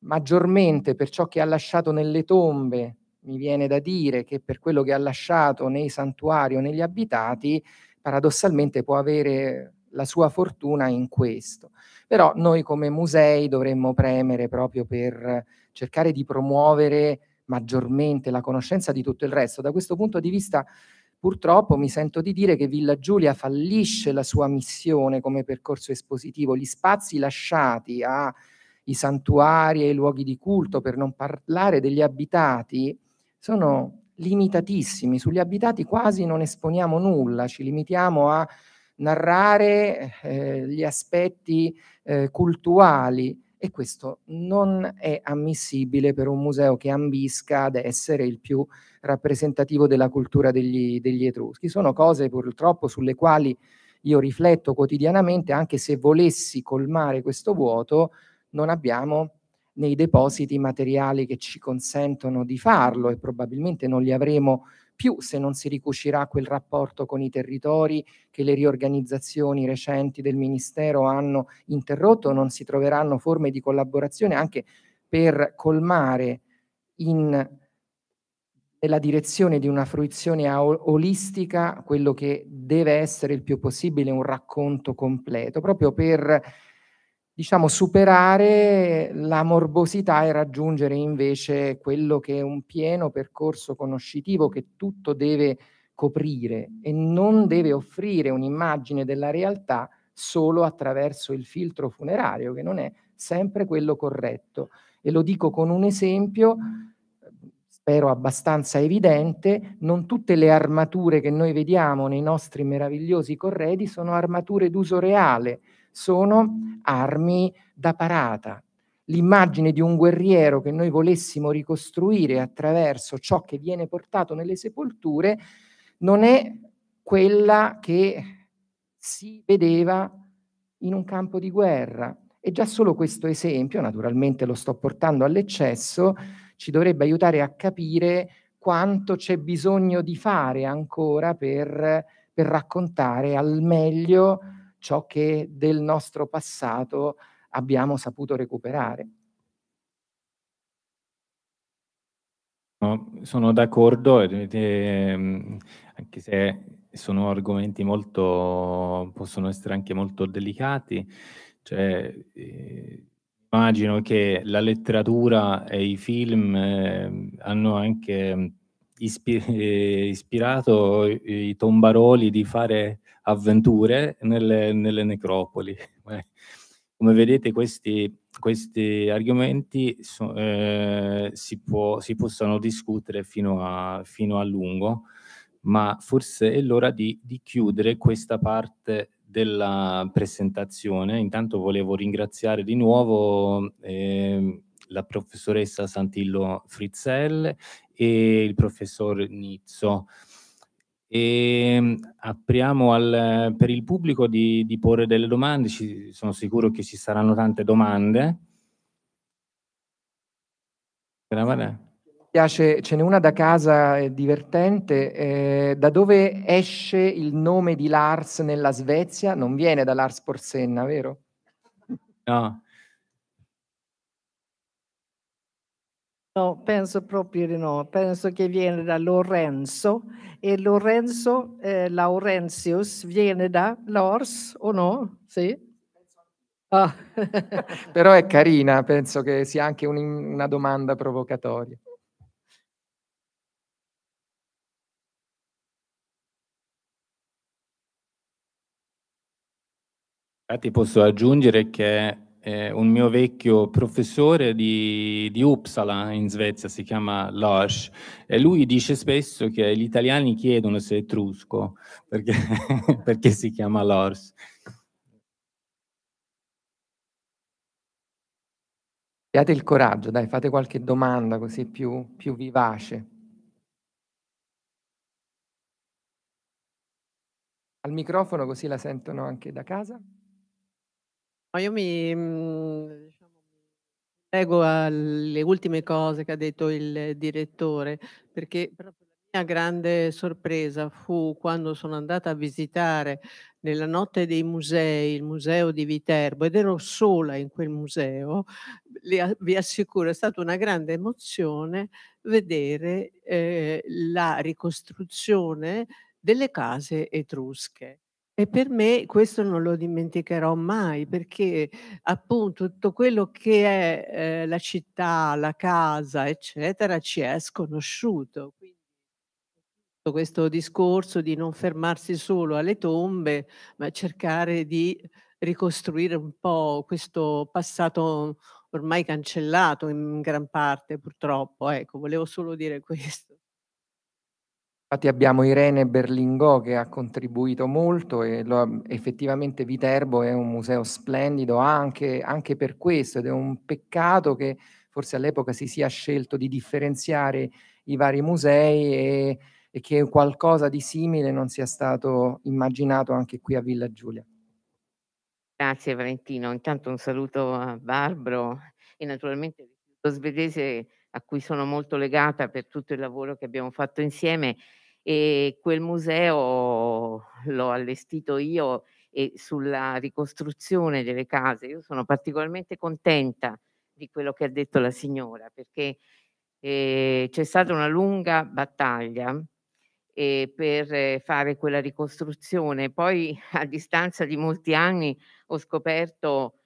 maggiormente per ciò che ha lasciato nelle tombe, mi viene da dire, che per quello che ha lasciato nei santuari o negli abitati, paradossalmente può avere la sua fortuna in questo. Però noi come musei dovremmo premere proprio per cercare di promuovere maggiormente la conoscenza di tutto il resto. Da questo punto di vista, purtroppo, mi sento di dire che Villa Giulia fallisce la sua missione come percorso espositivo. Gli spazi lasciati ai santuari e ai luoghi di culto, per non parlare degli abitati, sono limitatissimi. Sugli abitati quasi non esponiamo nulla, ci limitiamo a narrare eh, gli aspetti eh, cultuali e questo non è ammissibile per un museo che ambisca ad essere il più rappresentativo della cultura degli, degli etruschi. Sono cose purtroppo sulle quali io rifletto quotidianamente, anche se volessi colmare questo vuoto, non abbiamo nei depositi materiali che ci consentono di farlo e probabilmente non li avremo più se non si ricucirà quel rapporto con i territori che le riorganizzazioni recenti del Ministero hanno interrotto, non si troveranno forme di collaborazione anche per colmare in nella direzione di una fruizione olistica quello che deve essere il più possibile un racconto completo, proprio per diciamo, superare la morbosità e raggiungere invece quello che è un pieno percorso conoscitivo che tutto deve coprire e non deve offrire un'immagine della realtà solo attraverso il filtro funerario, che non è sempre quello corretto. E lo dico con un esempio, spero abbastanza evidente, non tutte le armature che noi vediamo nei nostri meravigliosi corredi sono armature d'uso reale, sono armi da parata. L'immagine di un guerriero che noi volessimo ricostruire attraverso ciò che viene portato nelle sepolture non è quella che si vedeva in un campo di guerra. E già solo questo esempio, naturalmente lo sto portando all'eccesso, ci dovrebbe aiutare a capire quanto c'è bisogno di fare ancora per, per raccontare al meglio ciò che del nostro passato abbiamo saputo recuperare. No, sono d'accordo, ehm, anche se sono argomenti molto, possono essere anche molto delicati. Cioè, eh, immagino che la letteratura e i film eh, hanno anche ispi- eh, ispirato i tombaroli di fare avventure nelle, nelle necropoli. Come vedete questi, questi argomenti so, eh, si, può, si, possono discutere fino a, fino a, lungo, ma forse è l'ora di, di chiudere questa parte della presentazione. Intanto volevo ringraziare di nuovo eh, la professoressa Santillo Frizzelle e il professor Nizzo. E ehm, apriamo al, per il pubblico di, di porre delle domande, ci, sono sicuro che ci saranno tante domande. Grazie piace, ce n'è una da casa eh, divertente. Eh, da dove esce il nome di Lars nella Svezia? Non viene da Lars Porsenna, vero? No, No, penso proprio di no, penso che viene da Lorenzo e Lorenzo eh, Laurentius viene da Lors o no? Sì? Ah. Però è carina, penso che sia anche un, una domanda provocatoria. Infatti posso aggiungere che eh, un mio vecchio professore di, di, Uppsala in Svezia, si chiama Lars, e lui dice spesso che gli italiani chiedono se è etrusco, perché, perché si chiama Lars. Abbiate il coraggio, dai, fate qualche domanda così più, più vivace. Al microfono così la sentono anche da casa. No, io mi, mhmm, diciamo, alle ultime cose che ha detto il direttore, perché proprio la mia grande sorpresa fu quando sono andata a visitare nella notte dei musei, il museo di Viterbo, ed ero sola in quel museo, vi assicuro è stata una grande emozione vedere, ehm, la ricostruzione delle case etrusche. E per me questo non lo dimenticherò mai perché appunto tutto quello che è eh, la città, la casa, eccetera, ci è sconosciuto. Quindi tutto questo discorso di non fermarsi solo alle tombe, ma cercare di ricostruire un po' questo passato ormai cancellato in gran parte purtroppo. Ecco, volevo solo dire questo. Infatti abbiamo Irene Berlingò che ha contribuito molto e lo, effettivamente Viterbo è un museo splendido anche, anche per questo ed è un peccato che forse all'epoca si sia scelto di differenziare i vari musei e, e che qualcosa di simile non sia stato immaginato anche qui a Villa Giulia. Grazie Valentino, intanto un saluto a Barbro e naturalmente lo svedese a cui sono molto legata per tutto il lavoro che abbiamo fatto insieme e quel museo l'ho allestito io e sulla ricostruzione delle case. Io sono particolarmente contenta di quello che ha detto la signora perché eh, c'è stata una lunga battaglia eh, per fare quella ricostruzione. Poi a distanza di molti anni ho scoperto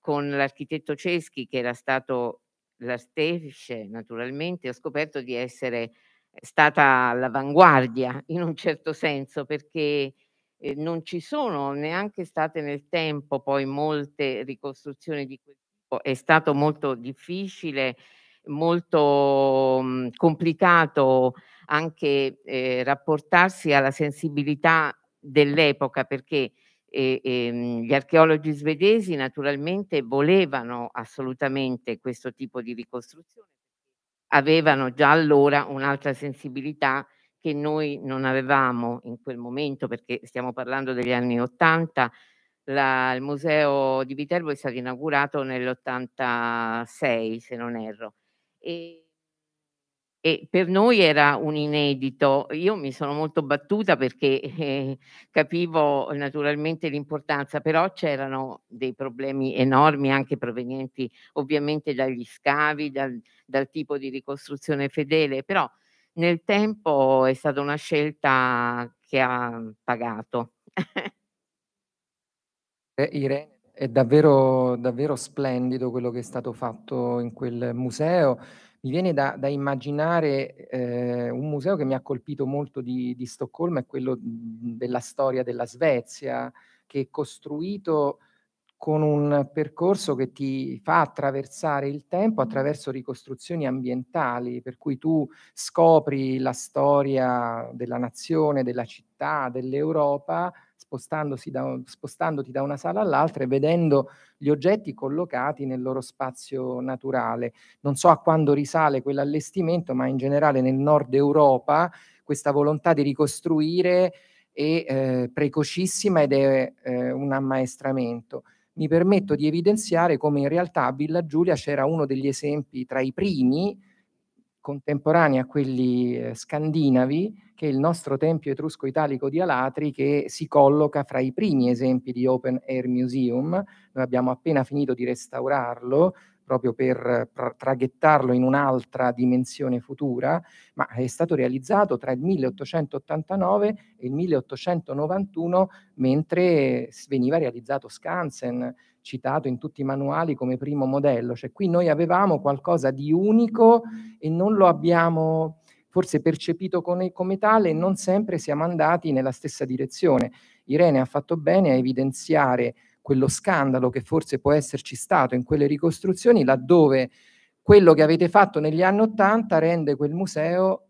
con l'architetto Ceschi che era stato l'artefice naturalmente, ho scoperto di essere è stata all'avanguardia in un certo senso perché eh, non ci sono neanche state nel tempo poi molte ricostruzioni di quel tipo, è stato molto difficile, molto mh, mhmm, complicato anche eh, rapportarsi alla sensibilità dell'epoca perché e, eh, e, ehm, gli archeologi svedesi naturalmente volevano assolutamente questo tipo di ricostruzione avevano già allora un'altra sensibilità che noi non avevamo in quel momento, perché stiamo parlando degli anni Ottanta. il museo di Viterbo è stato inaugurato nell'86, se non erro. E e per noi era un inedito. Io mi sono molto battuta perché eh, capivo naturalmente l'importanza, però c'erano dei problemi enormi anche provenienti ovviamente dagli scavi, dal, dal tipo di ricostruzione fedele, però nel tempo è stata una scelta che ha pagato. eh, Irene, è davvero, davvero splendido quello che è stato fatto in quel museo mi viene da, da immaginare eh, un museo che mi ha colpito molto di, di Stoccolma, è quello mm, della storia della Svezia, che è costruito con un percorso che ti fa attraversare il tempo attraverso ricostruzioni ambientali, per cui tu scopri la storia della nazione, della città, dell'Europa da, spostandoti da una sala all'altra e vedendo gli oggetti collocati nel loro spazio naturale. Non so a quando risale quell'allestimento, ma in generale nel nord Europa questa volontà di ricostruire è eh, precocissima ed è eh, un ammaestramento mi permetto di evidenziare come in realtà a Villa Giulia c'era uno degli esempi tra i primi contemporanei a quelli eh, scandinavi, che è il nostro tempio etrusco-italico di Alatri, che si colloca fra i primi esempi di Open Air Museum. Noi abbiamo appena finito di restaurarlo, proprio per traghettarlo in un'altra dimensione futura, ma è stato realizzato tra il 1889 e il 1891, mentre veniva realizzato Skansen, citato in tutti i manuali come primo modello, cioè qui noi avevamo qualcosa di unico e non lo abbiamo forse percepito come, tale e non sempre siamo andati nella stessa direzione. Irene ha fatto bene a evidenziare quello scandalo che forse può esserci stato in quelle ricostruzioni, laddove quello che avete fatto negli anni Ottanta rende quel museo,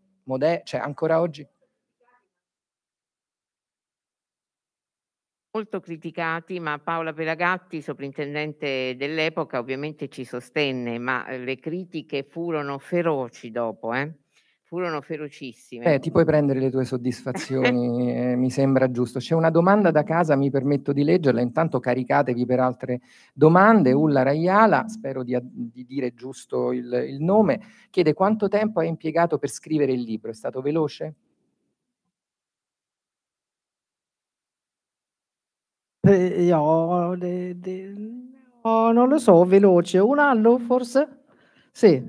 cioè ancora oggi, molto criticati, ma Paola Pelagatti, soprintendente dell'epoca, ovviamente ci sostenne, ma eh, le critiche furono feroci dopo, eh? furono ferocissime. Eh, ti puoi prendere le tue soddisfazioni, eh, mi sembra giusto. C'è una domanda da casa, mi permetto di leggerla, intanto caricatevi per altre domande. Mm. Ulla Raiala, spero di, di dire giusto il, il nome, chiede quanto tempo hai impiegato per scrivere il libro, è stato veloce? Eh, io, ja, det, det, non lo so, veloce, un anno forse? Sì.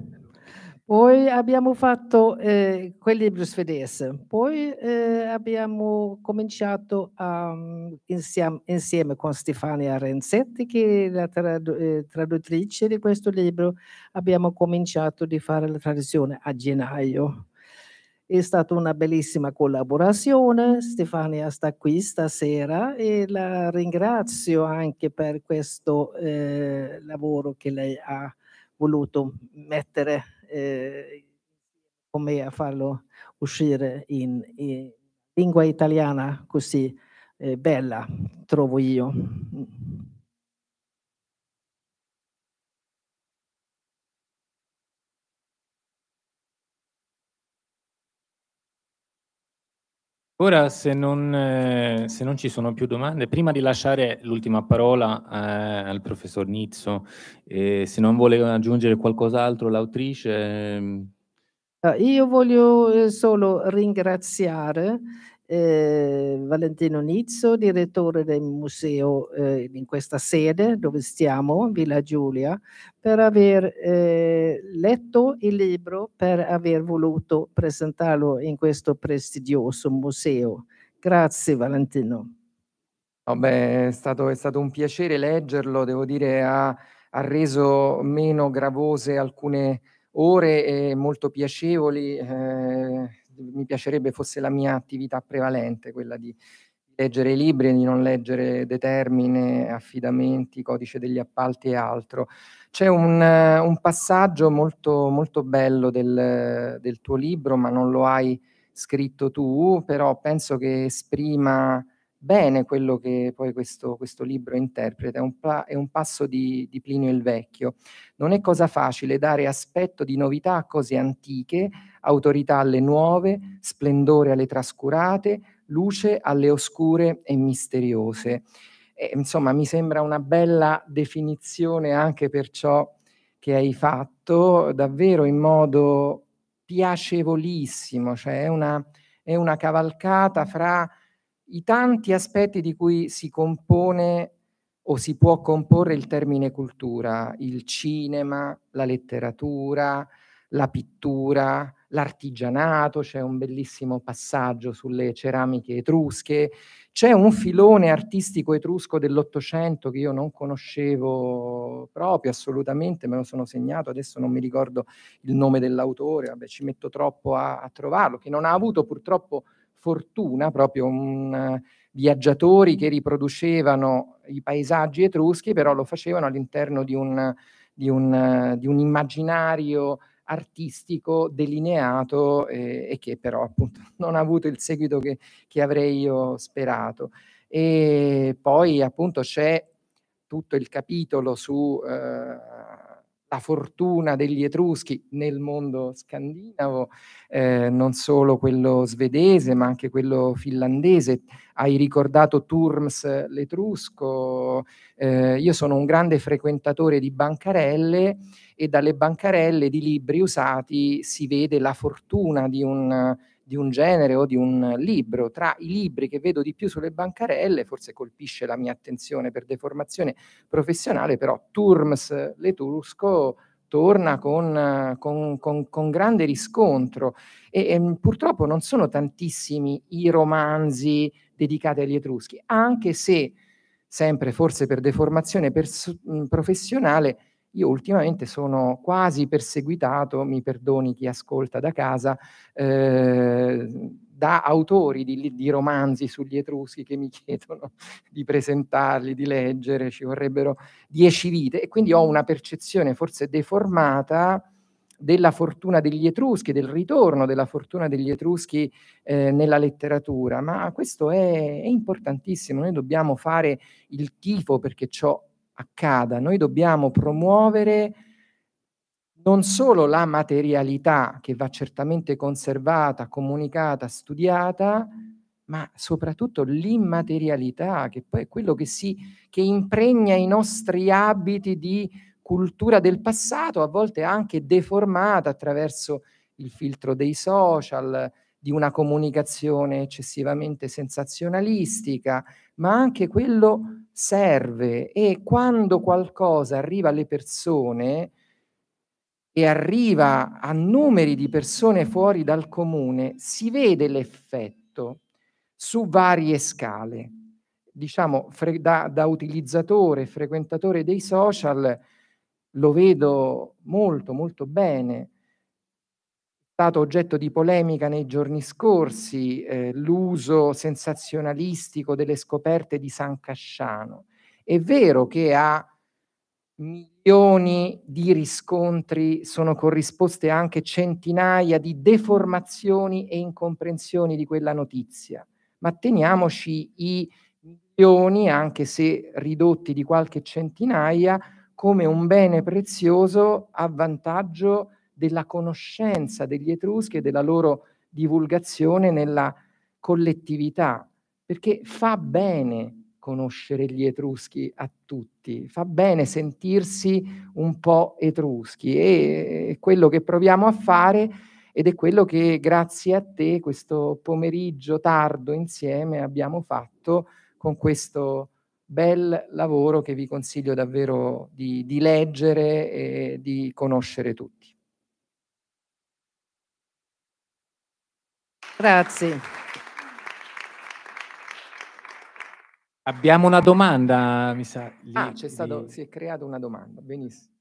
Poi abbiamo fatto eh, quel libro svedese, poi eh, abbiamo cominciato a, ehm, insieme, insieme, con Stefania Renzetti, che è la trad eh, traduttrice di questo libro, abbiamo cominciato a fare la traduzione a gennaio. È stata una bellissima collaborazione, Stefania sta qui stasera e la ringrazio anche per questo eh, lavoro che lei ha voluto mettere eh, con me a farlo uscire in, in lingua italiana così eh, bella, trovo io. Ora, se non, eh, se non, ci sono più domande, prima di lasciare l'ultima parola eh, al professor Nizzo, eh, se non vuole aggiungere qualcos'altro l'autrice. Ehm. Eh, io voglio eh, solo ringraziare eh, Valentino Nizzo, direttore del museo eh, in questa sede dove stiamo, Villa Giulia, per aver eh, letto il libro, per aver voluto presentarlo in questo prestigioso museo. Grazie Valentino. Oh beh, è, stato, è, stato, un piacere leggerlo, devo dire ha, ha reso meno gravose alcune ore e molto piacevoli eh, mi piacerebbe fosse la mia attività prevalente, quella di leggere i libri e di non leggere determine, affidamenti, codice degli appalti e altro. C'è un, un passaggio molto, molto bello del, del, tuo libro, ma non lo hai scritto tu, però penso che esprima bene quello che poi questo, questo libro interpreta, è un, pa- è un passo di, di, Plinio il Vecchio. Non è cosa facile dare aspetto di novità a cose antiche, autorità alle nuove, splendore alle trascurate, luce alle oscure e misteriose. E, insomma, mi sembra una bella definizione anche per ciò che hai fatto, davvero in modo piacevolissimo, cioè è una, è una cavalcata fra i tanti aspetti di cui si compone o si può comporre il termine cultura, il cinema, la letteratura, la pittura, l'artigianato, c'è un bellissimo passaggio sulle ceramiche etrusche, c'è un filone artistico etrusco dell'Ottocento che io non conoscevo proprio assolutamente, me lo sono segnato, adesso non mi ricordo il nome dell'autore, vabbè, ci metto troppo a, a trovarlo, che non ha avuto purtroppo fortuna, proprio un, eh, viaggiatori che riproducevano i paesaggi etruschi, però lo facevano all'interno di un, di di un immaginario artistico delineato eh, e che però appunto non ha avuto il seguito che, che avrei io sperato. E poi appunto c'è tutto il capitolo su... Eh, la fortuna degli Etruschi nel mondo scandinavo, eh, non solo quello svedese ma anche quello finlandese. Hai ricordato Turms l'Etrusco, eh, io sono un grande frequentatore di bancarelle e dalle bancarelle di libri usati si vede la fortuna di un di un genere o di un libro. Tra i libri che vedo di più sulle bancarelle, forse colpisce la mia attenzione per deformazione professionale, però Turms Letusco torna con, con, con, con, grande riscontro e, e, purtroppo non sono tantissimi i romanzi dedicati agli etruschi, anche se sempre forse per deformazione pers- professionale io ultimamente sono quasi perseguitato, mi perdoni chi ascolta da casa, eh, da autori di, di, romanzi sugli etruschi che mi chiedono di presentarli, di leggere, ci vorrebbero dieci vite e quindi ho una percezione forse deformata della fortuna degli etruschi, del ritorno della fortuna degli etruschi eh, nella letteratura, ma questo è, è importantissimo, noi dobbiamo fare il tifo perché ciò accada. Noi dobbiamo promuovere non solo la materialità che va certamente conservata, comunicata, studiata, ma soprattutto l'immaterialità, che poi è quello che, si, che impregna i nostri abiti di cultura del passato, a volte anche deformata attraverso il filtro dei social, di una comunicazione eccessivamente sensazionalistica, ma anche quello serve e quando qualcosa arriva alle persone e arriva a numeri di persone fuori dal comune, si vede l'effetto su varie scale. Diciamo, fre- da, da utilizzatore, frequentatore dei social, lo vedo molto, molto bene stato oggetto di polemica nei giorni scorsi eh, l'uso sensazionalistico delle scoperte di San Casciano. È vero che a milioni di riscontri sono corrisposte anche centinaia di deformazioni e incomprensioni di quella notizia, ma teniamoci i milioni, anche se ridotti di qualche centinaia, come un bene prezioso a vantaggio di della conoscenza degli Etruschi e della loro divulgazione nella collettività, perché fa bene conoscere gli Etruschi a tutti, fa bene sentirsi un po' etruschi e è quello che proviamo a fare ed è quello che grazie a te questo pomeriggio tardo insieme abbiamo fatto con questo bel lavoro che vi consiglio davvero di, di leggere e di conoscere tutti. Grazie. Abbiamo una domanda, mi sa. Lì, ah, stato, lì. si è creata una domanda, benissimo.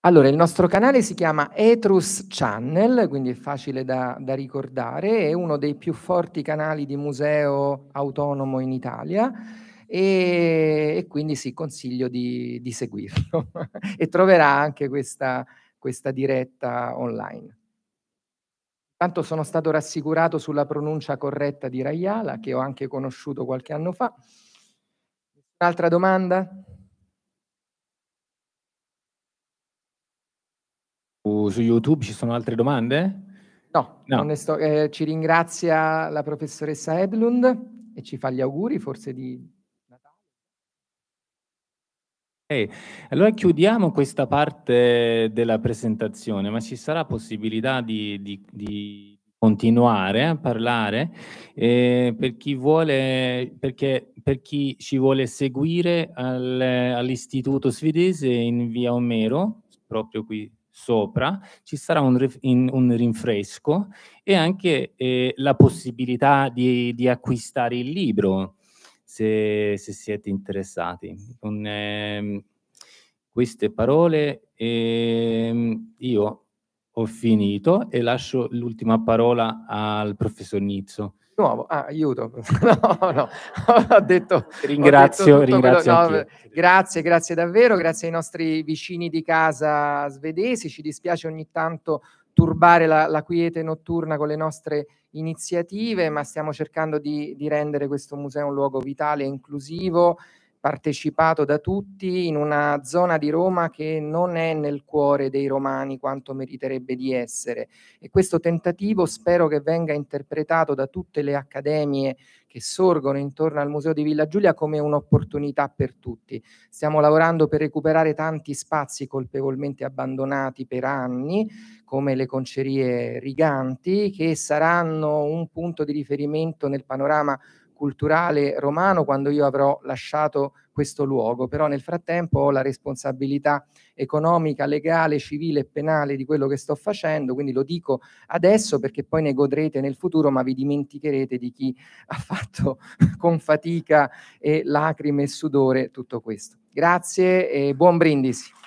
Allora, il nostro canale si chiama Etrus Channel, quindi è facile da, da, ricordare, è uno dei più forti canali di museo autonomo in Italia e, e quindi sì, consiglio di, di seguirlo e troverà anche questa, questa diretta online. Tanto sono stato rassicurato sulla pronuncia corretta di Raiala, che ho anche conosciuto qualche anno fa. Un'altra domanda? Su YouTube ci sono altre domande? No, no. Sto, eh, ci ringrazia la professoressa Edlund e ci fa gli auguri forse di allora chiudiamo questa parte della presentazione, ma ci sarà possibilità di, di, di continuare a parlare eh, per, chi vuole, perché, per chi ci vuole seguire al, all'istituto svedese in via Omero, proprio qui sopra, ci sarà un, in, un rinfresco e anche eh, la possibilità di, di acquistare il libro se, se siete interessati. Con eh, queste parole eh, io ho finito e lascio l'ultima parola al professor Nizzo. Nuovo, ah, aiuto, no, no, ho detto... Ringrazio, ho detto ringrazio. no, grazie, grazie davvero, grazie ai nostri vicini di casa svedesi, ci dispiace ogni tanto turbare la, la quiete notturna con le nostre iniziative, ma stiamo cercando di, di rendere questo museo un luogo vitale e inclusivo partecipato da tutti in una zona di Roma che non è nel cuore dei romani quanto meriterebbe di essere e questo tentativo spero che venga interpretato da tutte le accademie che sorgono intorno al Museo di Villa Giulia come un'opportunità per tutti. Stiamo lavorando per recuperare tanti spazi colpevolmente abbandonati per anni, come le concerie riganti, che saranno un punto di riferimento nel panorama culturale romano quando io avrò lasciato questo luogo, però nel frattempo ho la responsabilità economica, legale, civile e penale di quello che sto facendo, quindi lo dico adesso perché poi ne godrete nel futuro, ma vi dimenticherete di chi ha fatto con fatica e lacrime e sudore tutto questo. Grazie e buon brindisi.